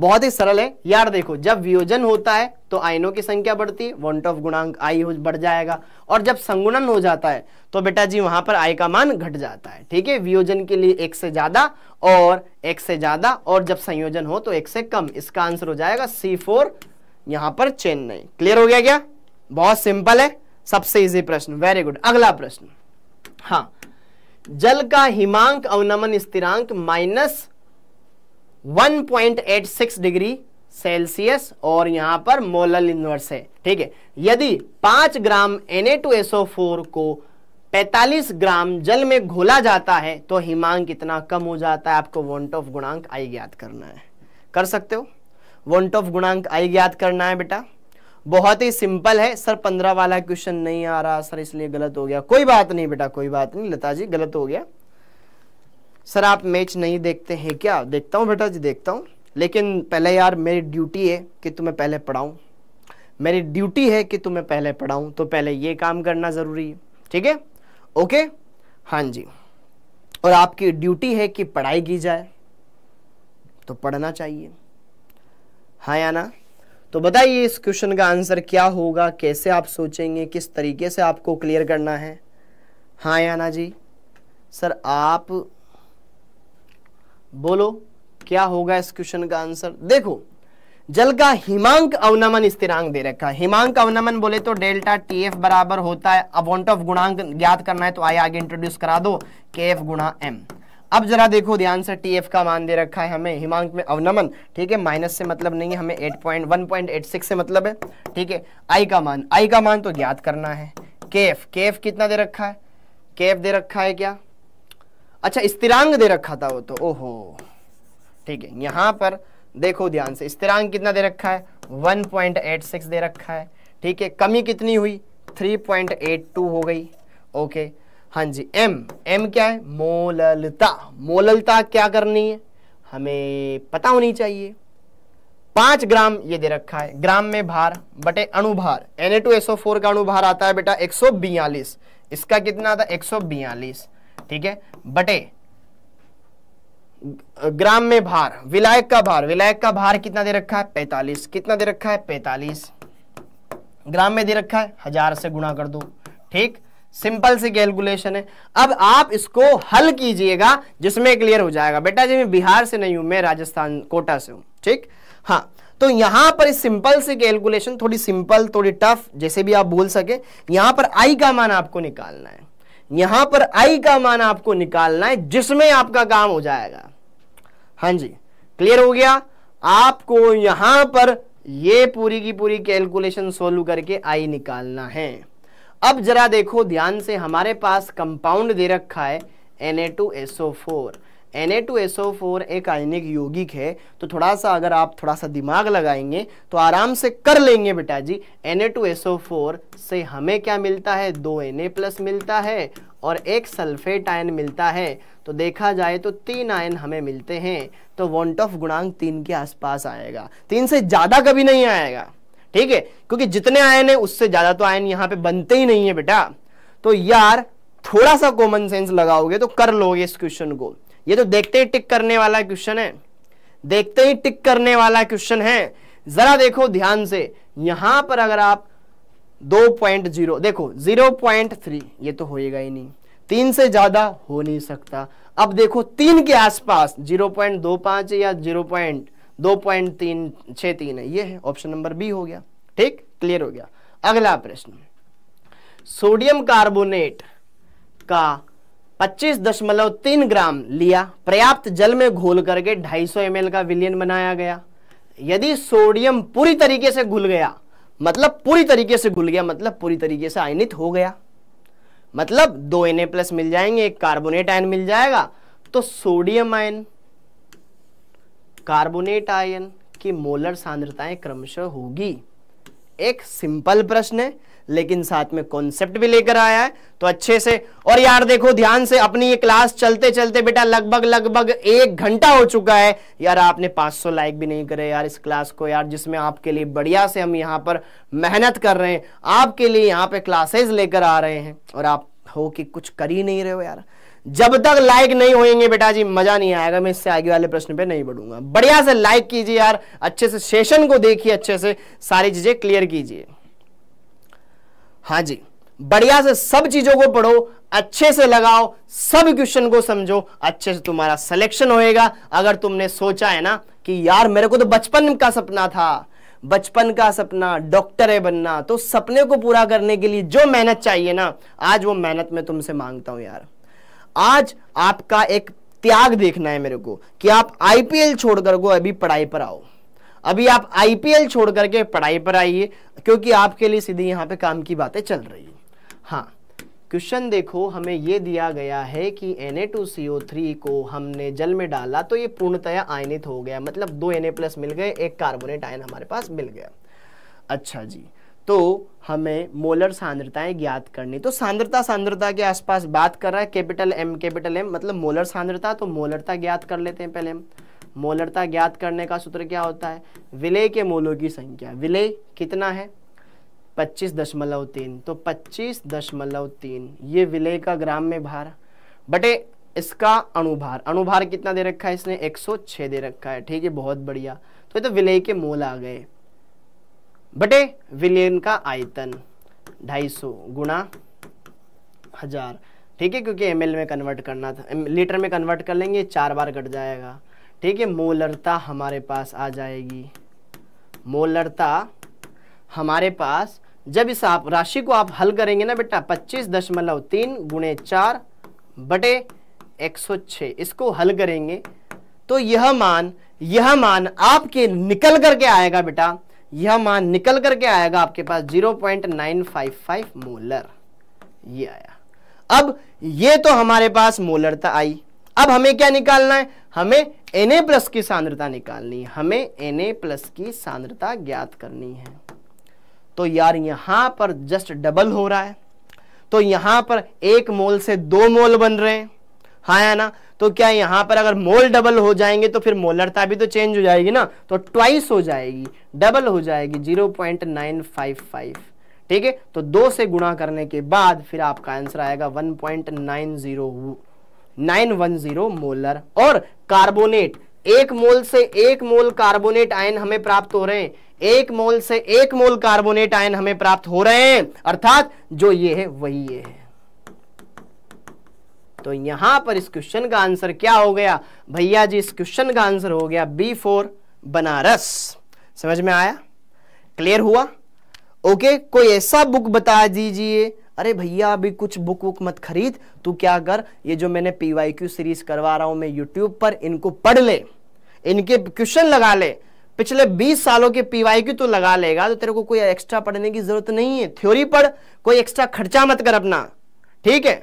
बहुत ही सरल है यार देखो जब वियोजन होता है तो आयनों की संख्या बढ़ती है वॉन्ट ऑफ गुणांक आई बढ़ जाएगा और जब संगुणन हो जाता है तो बेटा जी वहां पर आई का मान घट जाता है ठीक है वियोजन के लिए एक से ज्यादा और एक से ज्यादा और जब संयोजन हो तो एक से कम इसका आंसर हो जाएगा सी फोर यहां पर चेन्नई क्लियर हो गया क्या बहुत सिंपल है सबसे इजी प्रश्न वेरी गुड अगला प्रश्न हाँ जल का हिमांक अवनमन स्थिरांक माइनस 1.86 डिग्री सेल्सियस और यहां पर मोलल इन्वर्स है ठीक है यदि 5 ग्राम Na2SO4 को 45 ग्राम जल में घोला जाता है तो हिमांक कितना कम हो जाता है आपको वॉन्ट ऑफ गुणांक आई ज्ञात करना है कर सकते हो वॉन्ट ऑफ गुणांक आई ज्ञात करना है बेटा बहुत ही सिंपल है सर पंद्रह वाला क्वेश्चन नहीं आ रहा सर इसलिए गलत हो गया कोई बात नहीं बेटा कोई बात नहीं लता जी गलत हो गया सर आप मैच नहीं देखते हैं क्या देखता हूँ बेटा जी देखता हूँ लेकिन पहले यार मेरी ड्यूटी है कि तुम्हें पहले पढ़ाऊँ मेरी ड्यूटी है कि तुम्हें पहले पढ़ाऊँ तो पहले ये काम करना ज़रूरी है ठीक है ओके हाँ जी और आपकी ड्यूटी है कि पढ़ाई की जाए तो पढ़ना चाहिए हाँ या ना तो बताइए इस क्वेश्चन का आंसर क्या होगा कैसे आप सोचेंगे किस तरीके से आपको क्लियर करना है हाँ या ना जी सर आप बोलो क्या होगा इस क्वेश्चन का आंसर देखो जल का हिमांक अवनमन स्थिरांक दे रखा है हिमांक अवनमन बोले तो डेल्टा टी एफ बराबर होता है अमाउंट ऑफ गुणांक ज्ञात करना है तो आई आगे इंट्रोड्यूस करा दो के एफ गुणा एम अब जरा देखो ध्यान से टी एफ का मान दे रखा है हमें हिमांक में अवनमन ठीक है माइनस से मतलब नहीं है हमें eight point one point eight six से मतलब है ठीक है आई का मान आई का मान तो ज्ञात करना है के एफ के एफ कितना दे रखा है के एफ दे रखा है क्या अच्छा स्थिरांग दे रखा था वो तो ओहो ठीक है यहां पर देखो ध्यान से स्थिरांग कितना दे रखा है 1.86 दे रखा है ठीक है कमी कितनी हुई 3.82 हो गई ओके हाँ जी एम एम क्या है मोललता मोललता क्या करनी है हमें पता होनी चाहिए पांच ग्राम ये दे रखा है ग्राम में भार बटे अणुभार एन का अणुभार आता है बेटा एक इसका कितना आता है एक ठीक है बटे ग्राम में भार विलायक का भार विलायक का भार कितना दे रखा है पैतालीस कितना दे रखा है पैतालीस ग्राम में दे रखा है हजार से गुणा कर दो ठीक सिंपल सी कैलकुलेशन है अब आप इसको हल कीजिएगा जिसमें क्लियर हो जाएगा बेटा जी मैं बिहार से नहीं हूं मैं राजस्थान कोटा से हूं ठीक हाँ तो यहां पर इस सिंपल से कैलकुलेशन थोड़ी सिंपल थोड़ी टफ जैसे भी आप बोल सके यहां पर आई का मान आपको निकालना है यहां पर आई का मान आपको निकालना है जिसमें आपका काम हो जाएगा हाँ जी क्लियर हो गया आपको यहां पर ये पूरी की पूरी कैलकुलेशन सोल्व करके आई निकालना है अब जरा देखो ध्यान से हमारे पास कंपाउंड दे रखा है Na2SO4 Na2SO4 एक आयनिक यौगिक है तो थोड़ा सा अगर आप थोड़ा सा दिमाग लगाएंगे तो आराम से कर लेंगे बेटा जी Na2SO4 से हमें क्या मिलता है दो Na प्लस मिलता है और एक सल्फेट आयन मिलता है तो देखा जाए तो तीन आयन हमें मिलते हैं तो वॉन्ट ऑफ गुणांक तीन के आसपास आएगा तीन से ज़्यादा कभी नहीं आएगा ठीक है क्योंकि जितने आयन है उससे ज़्यादा तो आयन यहाँ पे बनते ही नहीं है बेटा तो यार थोड़ा सा कॉमन सेंस लगाओगे तो कर लोगे इस क्वेश्चन को ये तो देखते ही टिक करने वाला क्वेश्चन है देखते ही टिक करने वाला क्वेश्चन है जरा देखो ध्यान से यहां पर अगर आप दो पॉइंट जीरो देखो जीरो पॉइंट थ्री ये तो होएगा ही नहीं तीन से ज्यादा हो नहीं सकता अब देखो तीन के आसपास जीरो पॉइंट दो पांच या जीरो पॉइंट दो पॉइंट तीन छः तीन है ये है ऑप्शन नंबर बी हो गया ठीक क्लियर हो गया अगला प्रश्न सोडियम कार्बोनेट का 25.3 ग्राम लिया पर्याप्त जल में घोल करके 250 एम का विलियन बनाया गया यदि सोडियम पूरी तरीके से घुल गया मतलब पूरी तरीके से घुल गया मतलब पूरी तरीके से आयनित हो गया मतलब दो एन प्लस मिल जाएंगे एक कार्बोनेट आयन मिल जाएगा तो सोडियम आयन कार्बोनेट आयन की मोलर सांद्रताएं क्रमशः होगी एक सिंपल प्रश्न है लेकिन साथ में कॉन्सेप्ट भी लेकर आया है तो अच्छे से और यार देखो ध्यान से अपनी ये क्लास चलते चलते बेटा लगभग लगभग एक घंटा हो चुका है यार आपने 500 लाइक भी नहीं करे यार इस क्लास को यार जिसमें आपके लिए बढ़िया से हम यहाँ पर मेहनत कर रहे हैं आपके लिए यहाँ पे क्लासेज लेकर आ रहे हैं और आप हो कि कुछ कर ही नहीं रहे हो यार जब तक लाइक नहीं होएंगे बेटा जी मजा नहीं आएगा मैं इससे आगे वाले प्रश्न पे नहीं बढ़ूंगा बढ़िया से लाइक कीजिए यार अच्छे से सेशन को देखिए अच्छे से सारी चीजें क्लियर कीजिए हाँ जी बढ़िया से सब चीजों को पढ़ो अच्छे से लगाओ सब क्वेश्चन को समझो अच्छे से तुम्हारा सिलेक्शन होएगा अगर तुमने सोचा है ना कि यार मेरे को तो बचपन का सपना था बचपन का सपना डॉक्टर है बनना तो सपने को पूरा करने के लिए जो मेहनत चाहिए ना आज वो मेहनत मैं तुमसे मांगता हूं यार आज आपका एक त्याग देखना है मेरे को कि आप आईपीएल छोड़कर को अभी पढ़ाई पर आओ अभी आप आईपीएल छोड़ करके पढ़ाई पर आइए क्योंकि आपके लिए सीधे यहाँ पे काम की बातें चल रही हाँ क्वेश्चन देखो हमें ये दिया गया है कि Na2CO3 को हमने जल में डाला तो ये पूर्णतया आयनित हो गया मतलब दो एन प्लस मिल गए एक कार्बोनेट आयन हमारे पास मिल गया अच्छा जी तो हमें मोलर सांद्रताएं ज्ञात करनी तो सांद्रता सांद्रता के आसपास बात कर रहा है कैपिटल एम कैपिटल एम मतलब मोलर सांद्रता तो मोलरता ज्ञात कर लेते हैं पहले हम मोलरता ज्ञात करने का सूत्र क्या होता है विलय के मोलों की संख्या विलय कितना है पच्चीस दशमलव तीन तो पच्चीस दशमलव तीन ये विलय का ग्राम में भार बटे इसका अणुभार अणुभार कितना दे रखा है इसने 106 दे रखा है ठीक है बहुत बढ़िया तो ये तो विलय के मोल आ गए बटे विलयन का आयतन 250 गुणा हजार ठीक है क्योंकि एम में कन्वर्ट करना था लीटर में कन्वर्ट कर लेंगे चार बार कट जाएगा ठीक है मोलरता हमारे पास आ जाएगी मोलरता हमारे पास जब इस आप राशि को आप हल करेंगे ना बेटा पच्चीस दशमलव तीन गुणे चार बटे एक सौ इसको हल करेंगे तो यह मान यह मान आपके निकल करके आएगा बेटा यह मान निकल करके आएगा आपके पास 0.955 मोलर ये आया अब ये तो हमारे पास मोलरता आई अब हमें क्या निकालना है हमें एन ए प्लस की सांद्रता निकालनी है हमें एन प्लस की सांद्रता ज्ञात करनी है तो यार यहां पर जस्ट डबल हो रहा है तो यहां पर एक मोल से दो मोल बन रहे हैं हाँ है ना तो क्या यहां पर अगर मोल डबल हो जाएंगे तो फिर मोलरता भी तो चेंज हो जाएगी ना तो ट्वाइस हो जाएगी डबल हो जाएगी zero point nine five five ठीक है तो दो से गुणा करने के बाद फिर आपका आंसर आएगा one point nine zero 910 molar और कार्बोनेट एक मोल से एक मोल कार्बोनेट आयन हमें प्राप्त हो रहे हैं एक मोल से एक मोल कार्बोनेट आयन हमें प्राप्त हो रहे हैं अर्थात जो ये है वही ये है तो यहां पर इस क्वेश्चन का आंसर क्या हो गया भैया जी इस क्वेश्चन का आंसर हो गया बी फोर बनारस समझ में आया क्लियर हुआ ओके कोई ऐसा बुक बता दीजिए अरे भैया अभी कुछ बुक वुक मत खरीद तू क्या कर ये जो मैंने पी क्यू सीरीज करवा रहा हूँ मैं यूट्यूब पर इनको पढ़ ले इनके क्वेश्चन लगा ले पिछले 20 सालों के पीवाई की तो लगा लेगा तो तेरे को कोई एक्स्ट्रा पढ़ने की जरूरत नहीं है थ्योरी पढ़ कोई एक्स्ट्रा खर्चा मत कर अपना ठीक है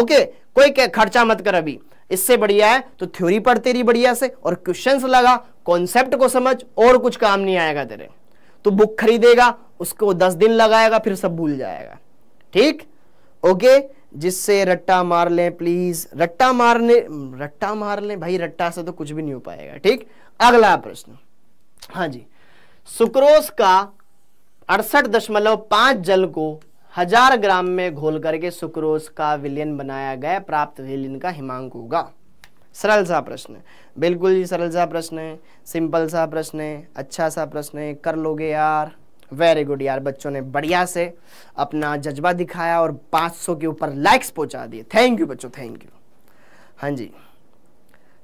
ओके कोई खर्चा मत कर अभी इससे बढ़िया है तो थ्योरी पढ़ तेरी बढ़िया से और क्वेश्चंस लगा कॉन्सेप्ट को समझ और कुछ काम नहीं आएगा तेरे तो बुक खरीदेगा उसको दस दिन लगाएगा फिर सब भूल जाएगा ठीक ओके जिससे रट्टा मार लें प्लीज रट्टा मारने रट्टा मार लें भाई रट्टा से तो कुछ भी नहीं हो पाएगा ठीक अगला प्रश्न हाँ जी सुक्रोस का अड़सठ दशमलव पांच जल को हजार ग्राम में घोल करके सुक्रोस का विलियन बनाया गया प्राप्त विलियन का हिमांक होगा सरल सा प्रश्न बिल्कुल ही सरल सा प्रश्न है सिंपल सा प्रश्न है अच्छा सा प्रश्न है कर लोगे यार वेरी गुड यार बच्चों ने बढ़िया से अपना जज्बा दिखाया और 500 के ऊपर लाइक्स पहुंचा दिए थैंक यू बच्चों थैंक यू हाँ जी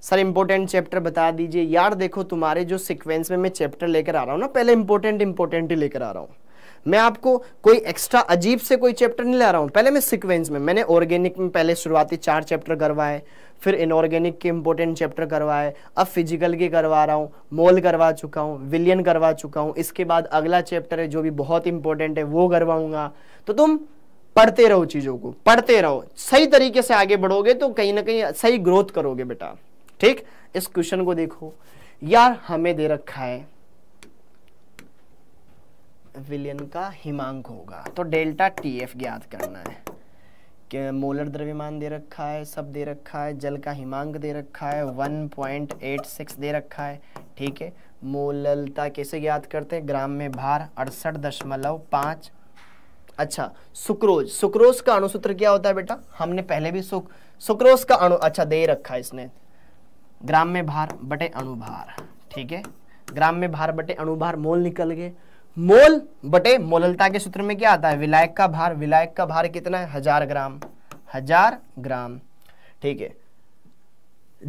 सर इम्पोर्टेंट चैप्टर बता दीजिए यार देखो तुम्हारे जो सिक्वेंस में मैं चैप्टर लेकर आ रहा हूँ ना पहले इम्पोर्टेंट इम्पोर्टेंट ही लेकर आ रहा हूँ मैं आपको कोई एक्स्ट्रा अजीब से कोई चैप्टर नहीं ला रहा हूँ पहले मैं सिक्वेंस में मैंने ऑर्गेनिक में पहले शुरुआती चार चैप्टर करवाए फिर इनऑर्गेनिक के इम्पोर्टेंट चैप्टर करवाए अब फिजिकल के करवा रहा हूँ मोल करवा चुका हूँ विलियन करवा चुका हूँ इसके बाद अगला चैप्टर है जो भी बहुत इंपॉर्टेंट है वो करवाऊँगा तो तुम पढ़ते रहो चीज़ों को पढ़ते रहो सही तरीके से आगे बढ़ोगे तो कहीं ना कहीं सही ग्रोथ करोगे बेटा ठीक इस क्वेश्चन को देखो यार हमें दे रखा है विलयन का हिमांक होगा तो डेल्टा टी एफ ज्ञात करना है कि मोलर द्रव्यमान दे रखा है सब दे रखा है जल का हिमांक दे रखा है 1.86 दे रखा है ठीक है मोललता कैसे ज्ञात करते हैं ग्राम में भार अड़सठ दशमलव पाँच अच्छा सुक्रोज सुक्रोज का अणुसूत्र क्या होता है बेटा हमने पहले भी सुक सुक्रोज का अणु अच्छा दे रखा है इसने ग्राम में भार बटे अणुभार ठीक है ग्राम में भार बटे अणुभार मोल निकल गए मोल बटे मोललता के सूत्र में क्या आता है विलायक का भार विलायक का भार कितना है हजार ग्राम हजार ग्राम ठीक है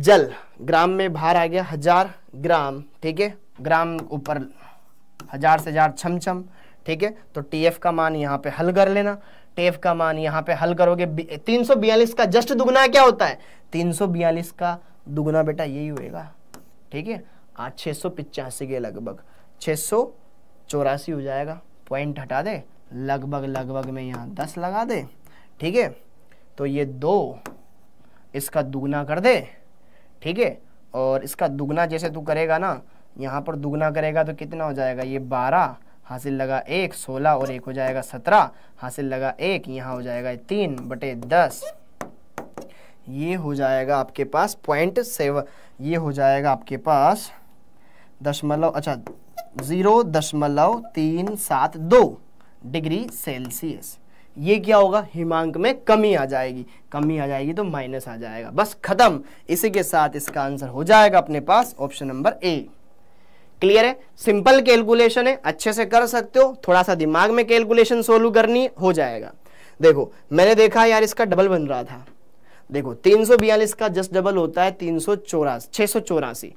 जल ग्राम में भार आ गया हजार ग्राम ठीक है ग्राम ऊपर हजार से हजार छम छम ठीक है तो टीएफ का मान यहाँ पे हल कर लेना टीएफ का मान यहाँ पे हल करोगे तीन सौ बयालीस का जस्ट दुगना क्या होता है तीन सौ बयालीस का दुगना बेटा यही होएगा ठीक है आज छः सौ पिचासी के लगभग छः सौ चौरासी हो जाएगा पॉइंट हटा दे लगभग लगभग में यहाँ दस लगा दे ठीक है तो ये दो इसका दुगना कर दे ठीक है और इसका दुगना जैसे तू करेगा ना यहाँ पर दुगना करेगा तो कितना हो जाएगा ये बारह हासिल लगा एक सोलह और एक हो जाएगा सत्रह हासिल लगा एक यहाँ हो जाएगा तीन बटे दस ये हो जाएगा आपके पास पॉइंट सेवन ये हो जाएगा आपके पास दशमलव अच्छा ज़ीरो दशमलव तीन सात दो डिग्री सेल्सियस ये क्या होगा हिमांक में कमी आ जाएगी कमी आ जाएगी तो माइनस आ जाएगा बस खत्म इसी के साथ इसका आंसर हो जाएगा अपने पास ऑप्शन नंबर ए क्लियर है सिंपल कैलकुलेशन है अच्छे से कर सकते हो थोड़ा सा दिमाग में कैलकुलेशन सोल्व करनी हो जाएगा देखो मैंने देखा यार इसका डबल बन रहा था देखो तीन का जस्ट डबल होता है तीन सौ चौरासी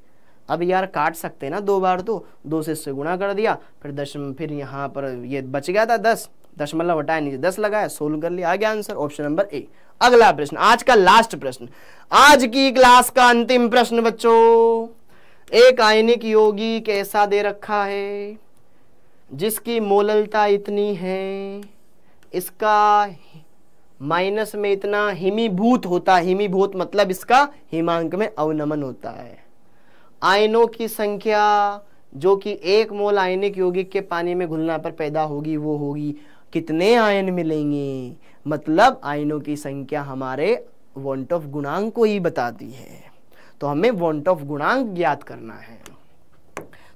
अब यार काट सकते ना दो बार तो दो से इससे गुणा कर दिया फिर दस फिर यहाँ पर ये बच गया था दस दशमलव हटाया नीचे दस लगाया सोल्व कर लिया आ गया आंसर ऑप्शन नंबर ए अगला प्रश्न आज का लास्ट प्रश्न आज की क्लास का अंतिम प्रश्न बच्चों एक आयनिक योगी कैसा दे रखा है जिसकी मोललता इतनी है इसका माइनस में इतना हिमीभूत होता है हिमीभूत मतलब इसका हिमांक में अवनमन होता है आयनों की संख्या जो कि एक मोल आयनिक यौगिक के पानी में घुलना पर पैदा होगी वो होगी कितने आयन मिलेंगे मतलब आयनों की संख्या हमारे वॉन्ट ऑफ गुणांक को ही बताती है तो हमें वॉन्ट ऑफ गुणांक ज्ञात करना है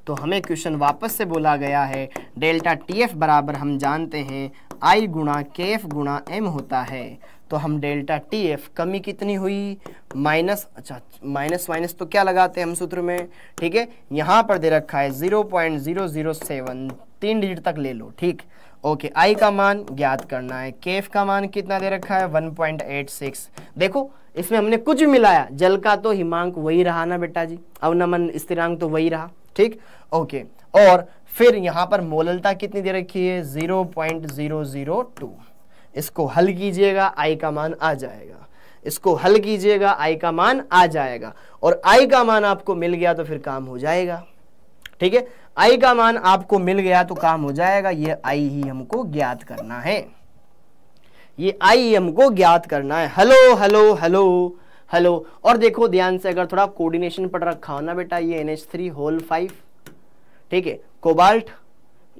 तो हमें क्वेश्चन वापस से बोला गया है डेल्टा टी एफ बराबर हम जानते हैं आई गुणा के एफ गुणा एम होता है तो हम डेल्टा टी एफ कमी कितनी हुई माइनस अच्छा माइनस माइनस तो क्या लगाते हैं हम सूत्र में ठीक है यहाँ पर दे रखा है zero point zero zero seven तीन डिजिट तक ले लो ठीक ओके आई का मान ज्ञात करना है के एफ का मान कितना दे रखा है वन पॉइंट एट सिक्स देखो इसमें हमने कुछ मिलाया जल का तो हिमांक वही रहा ना बेटा जी अवनमन स्थिरांक तो वही रहा ठीक ओके और फिर यहाँ पर मोललता कितनी दे रखी है zero point zero zero two इसको हल कीजिएगा आई का मान आ जाएगा इसको हल कीजिएगा आई का मान आ जाएगा और आई का मान आपको मिल गया तो फिर काम हो जाएगा ठीक है आई का मान आपको मिल गया तो काम हो जाएगा ये आई ही हमको ज्ञात करना है ये आई हमको ज्ञात करना है हेलो हेलो हेलो हेलो और देखो ध्यान से अगर थोड़ा कोऑर्डिनेशन पढ़ रखा हो ना बेटा ये N H three whole five ठीक है कोबाल्ट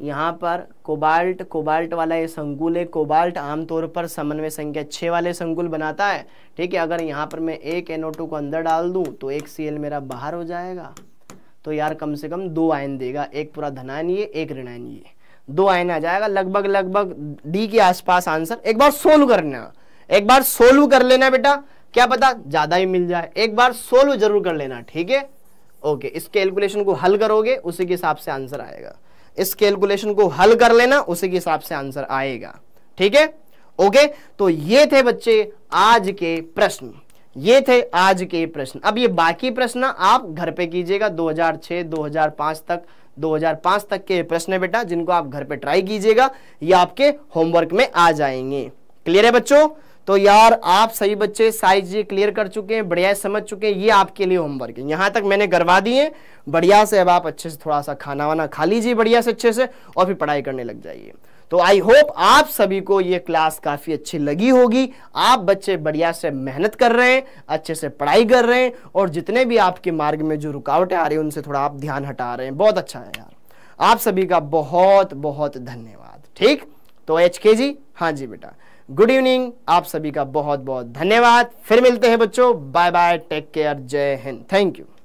यहाँ पर कोबाल्ट कोबाल्ट वाला ये संकुल है कोबाल्ट आमतौर पर समन्वय संख्या छः वाले संकुल बनाता है ठीक है अगर यहाँ पर मैं एक एन को अंदर डाल दूँ तो एक सी मेरा बाहर हो जाएगा तो यार कम से कम दो आयन देगा एक पूरा धनायन ये एक ऋणायन ये दो आयन आ जाएगा लगभग लगभग डी के आसपास आंसर एक बार सोल्व करना एक बार सोल्व कर लेना बेटा क्या पता ज़्यादा ही मिल जाए एक बार सोल्व जरूर कर लेना ठीक है ओके इस कैलकुलेशन को हल करोगे उसी के हिसाब से आंसर आएगा इस कैलकुलेशन को हल कर लेना उसी के हिसाब से आंसर आएगा ठीक है ओके तो ये थे बच्चे आज के प्रश्न ये थे आज के प्रश्न अब ये बाकी प्रश्न आप घर पे कीजिएगा 2006 2005 तक 2005 तक के प्रश्न है बेटा जिनको आप घर पे ट्राई कीजिएगा ये आपके होमवर्क में आ जाएंगे क्लियर है बच्चों तो यार आप सभी बच्चे साइज ये क्लियर कर चुके हैं बढ़िया समझ चुके हैं ये आपके लिए होमवर्क है यहाँ तक मैंने करवा दिए बढ़िया से अब आप अच्छे से थोड़ा सा खाना वाना खा लीजिए बढ़िया से अच्छे से और फिर पढ़ाई करने लग जाइए तो आई होप आप सभी को ये क्लास काफ़ी अच्छी लगी होगी आप बच्चे बढ़िया से मेहनत कर रहे हैं अच्छे से पढ़ाई कर रहे हैं और जितने भी आपके मार्ग में जो रुकावटें आ रही हैं उनसे थोड़ा आप ध्यान हटा रहे हैं बहुत अच्छा है यार आप सभी का बहुत बहुत धन्यवाद ठीक तो एच के जी हाँ जी बेटा गुड इवनिंग आप सभी का बहुत बहुत धन्यवाद फिर मिलते हैं बच्चों बाय बाय टेक केयर जय हिंद थैंक यू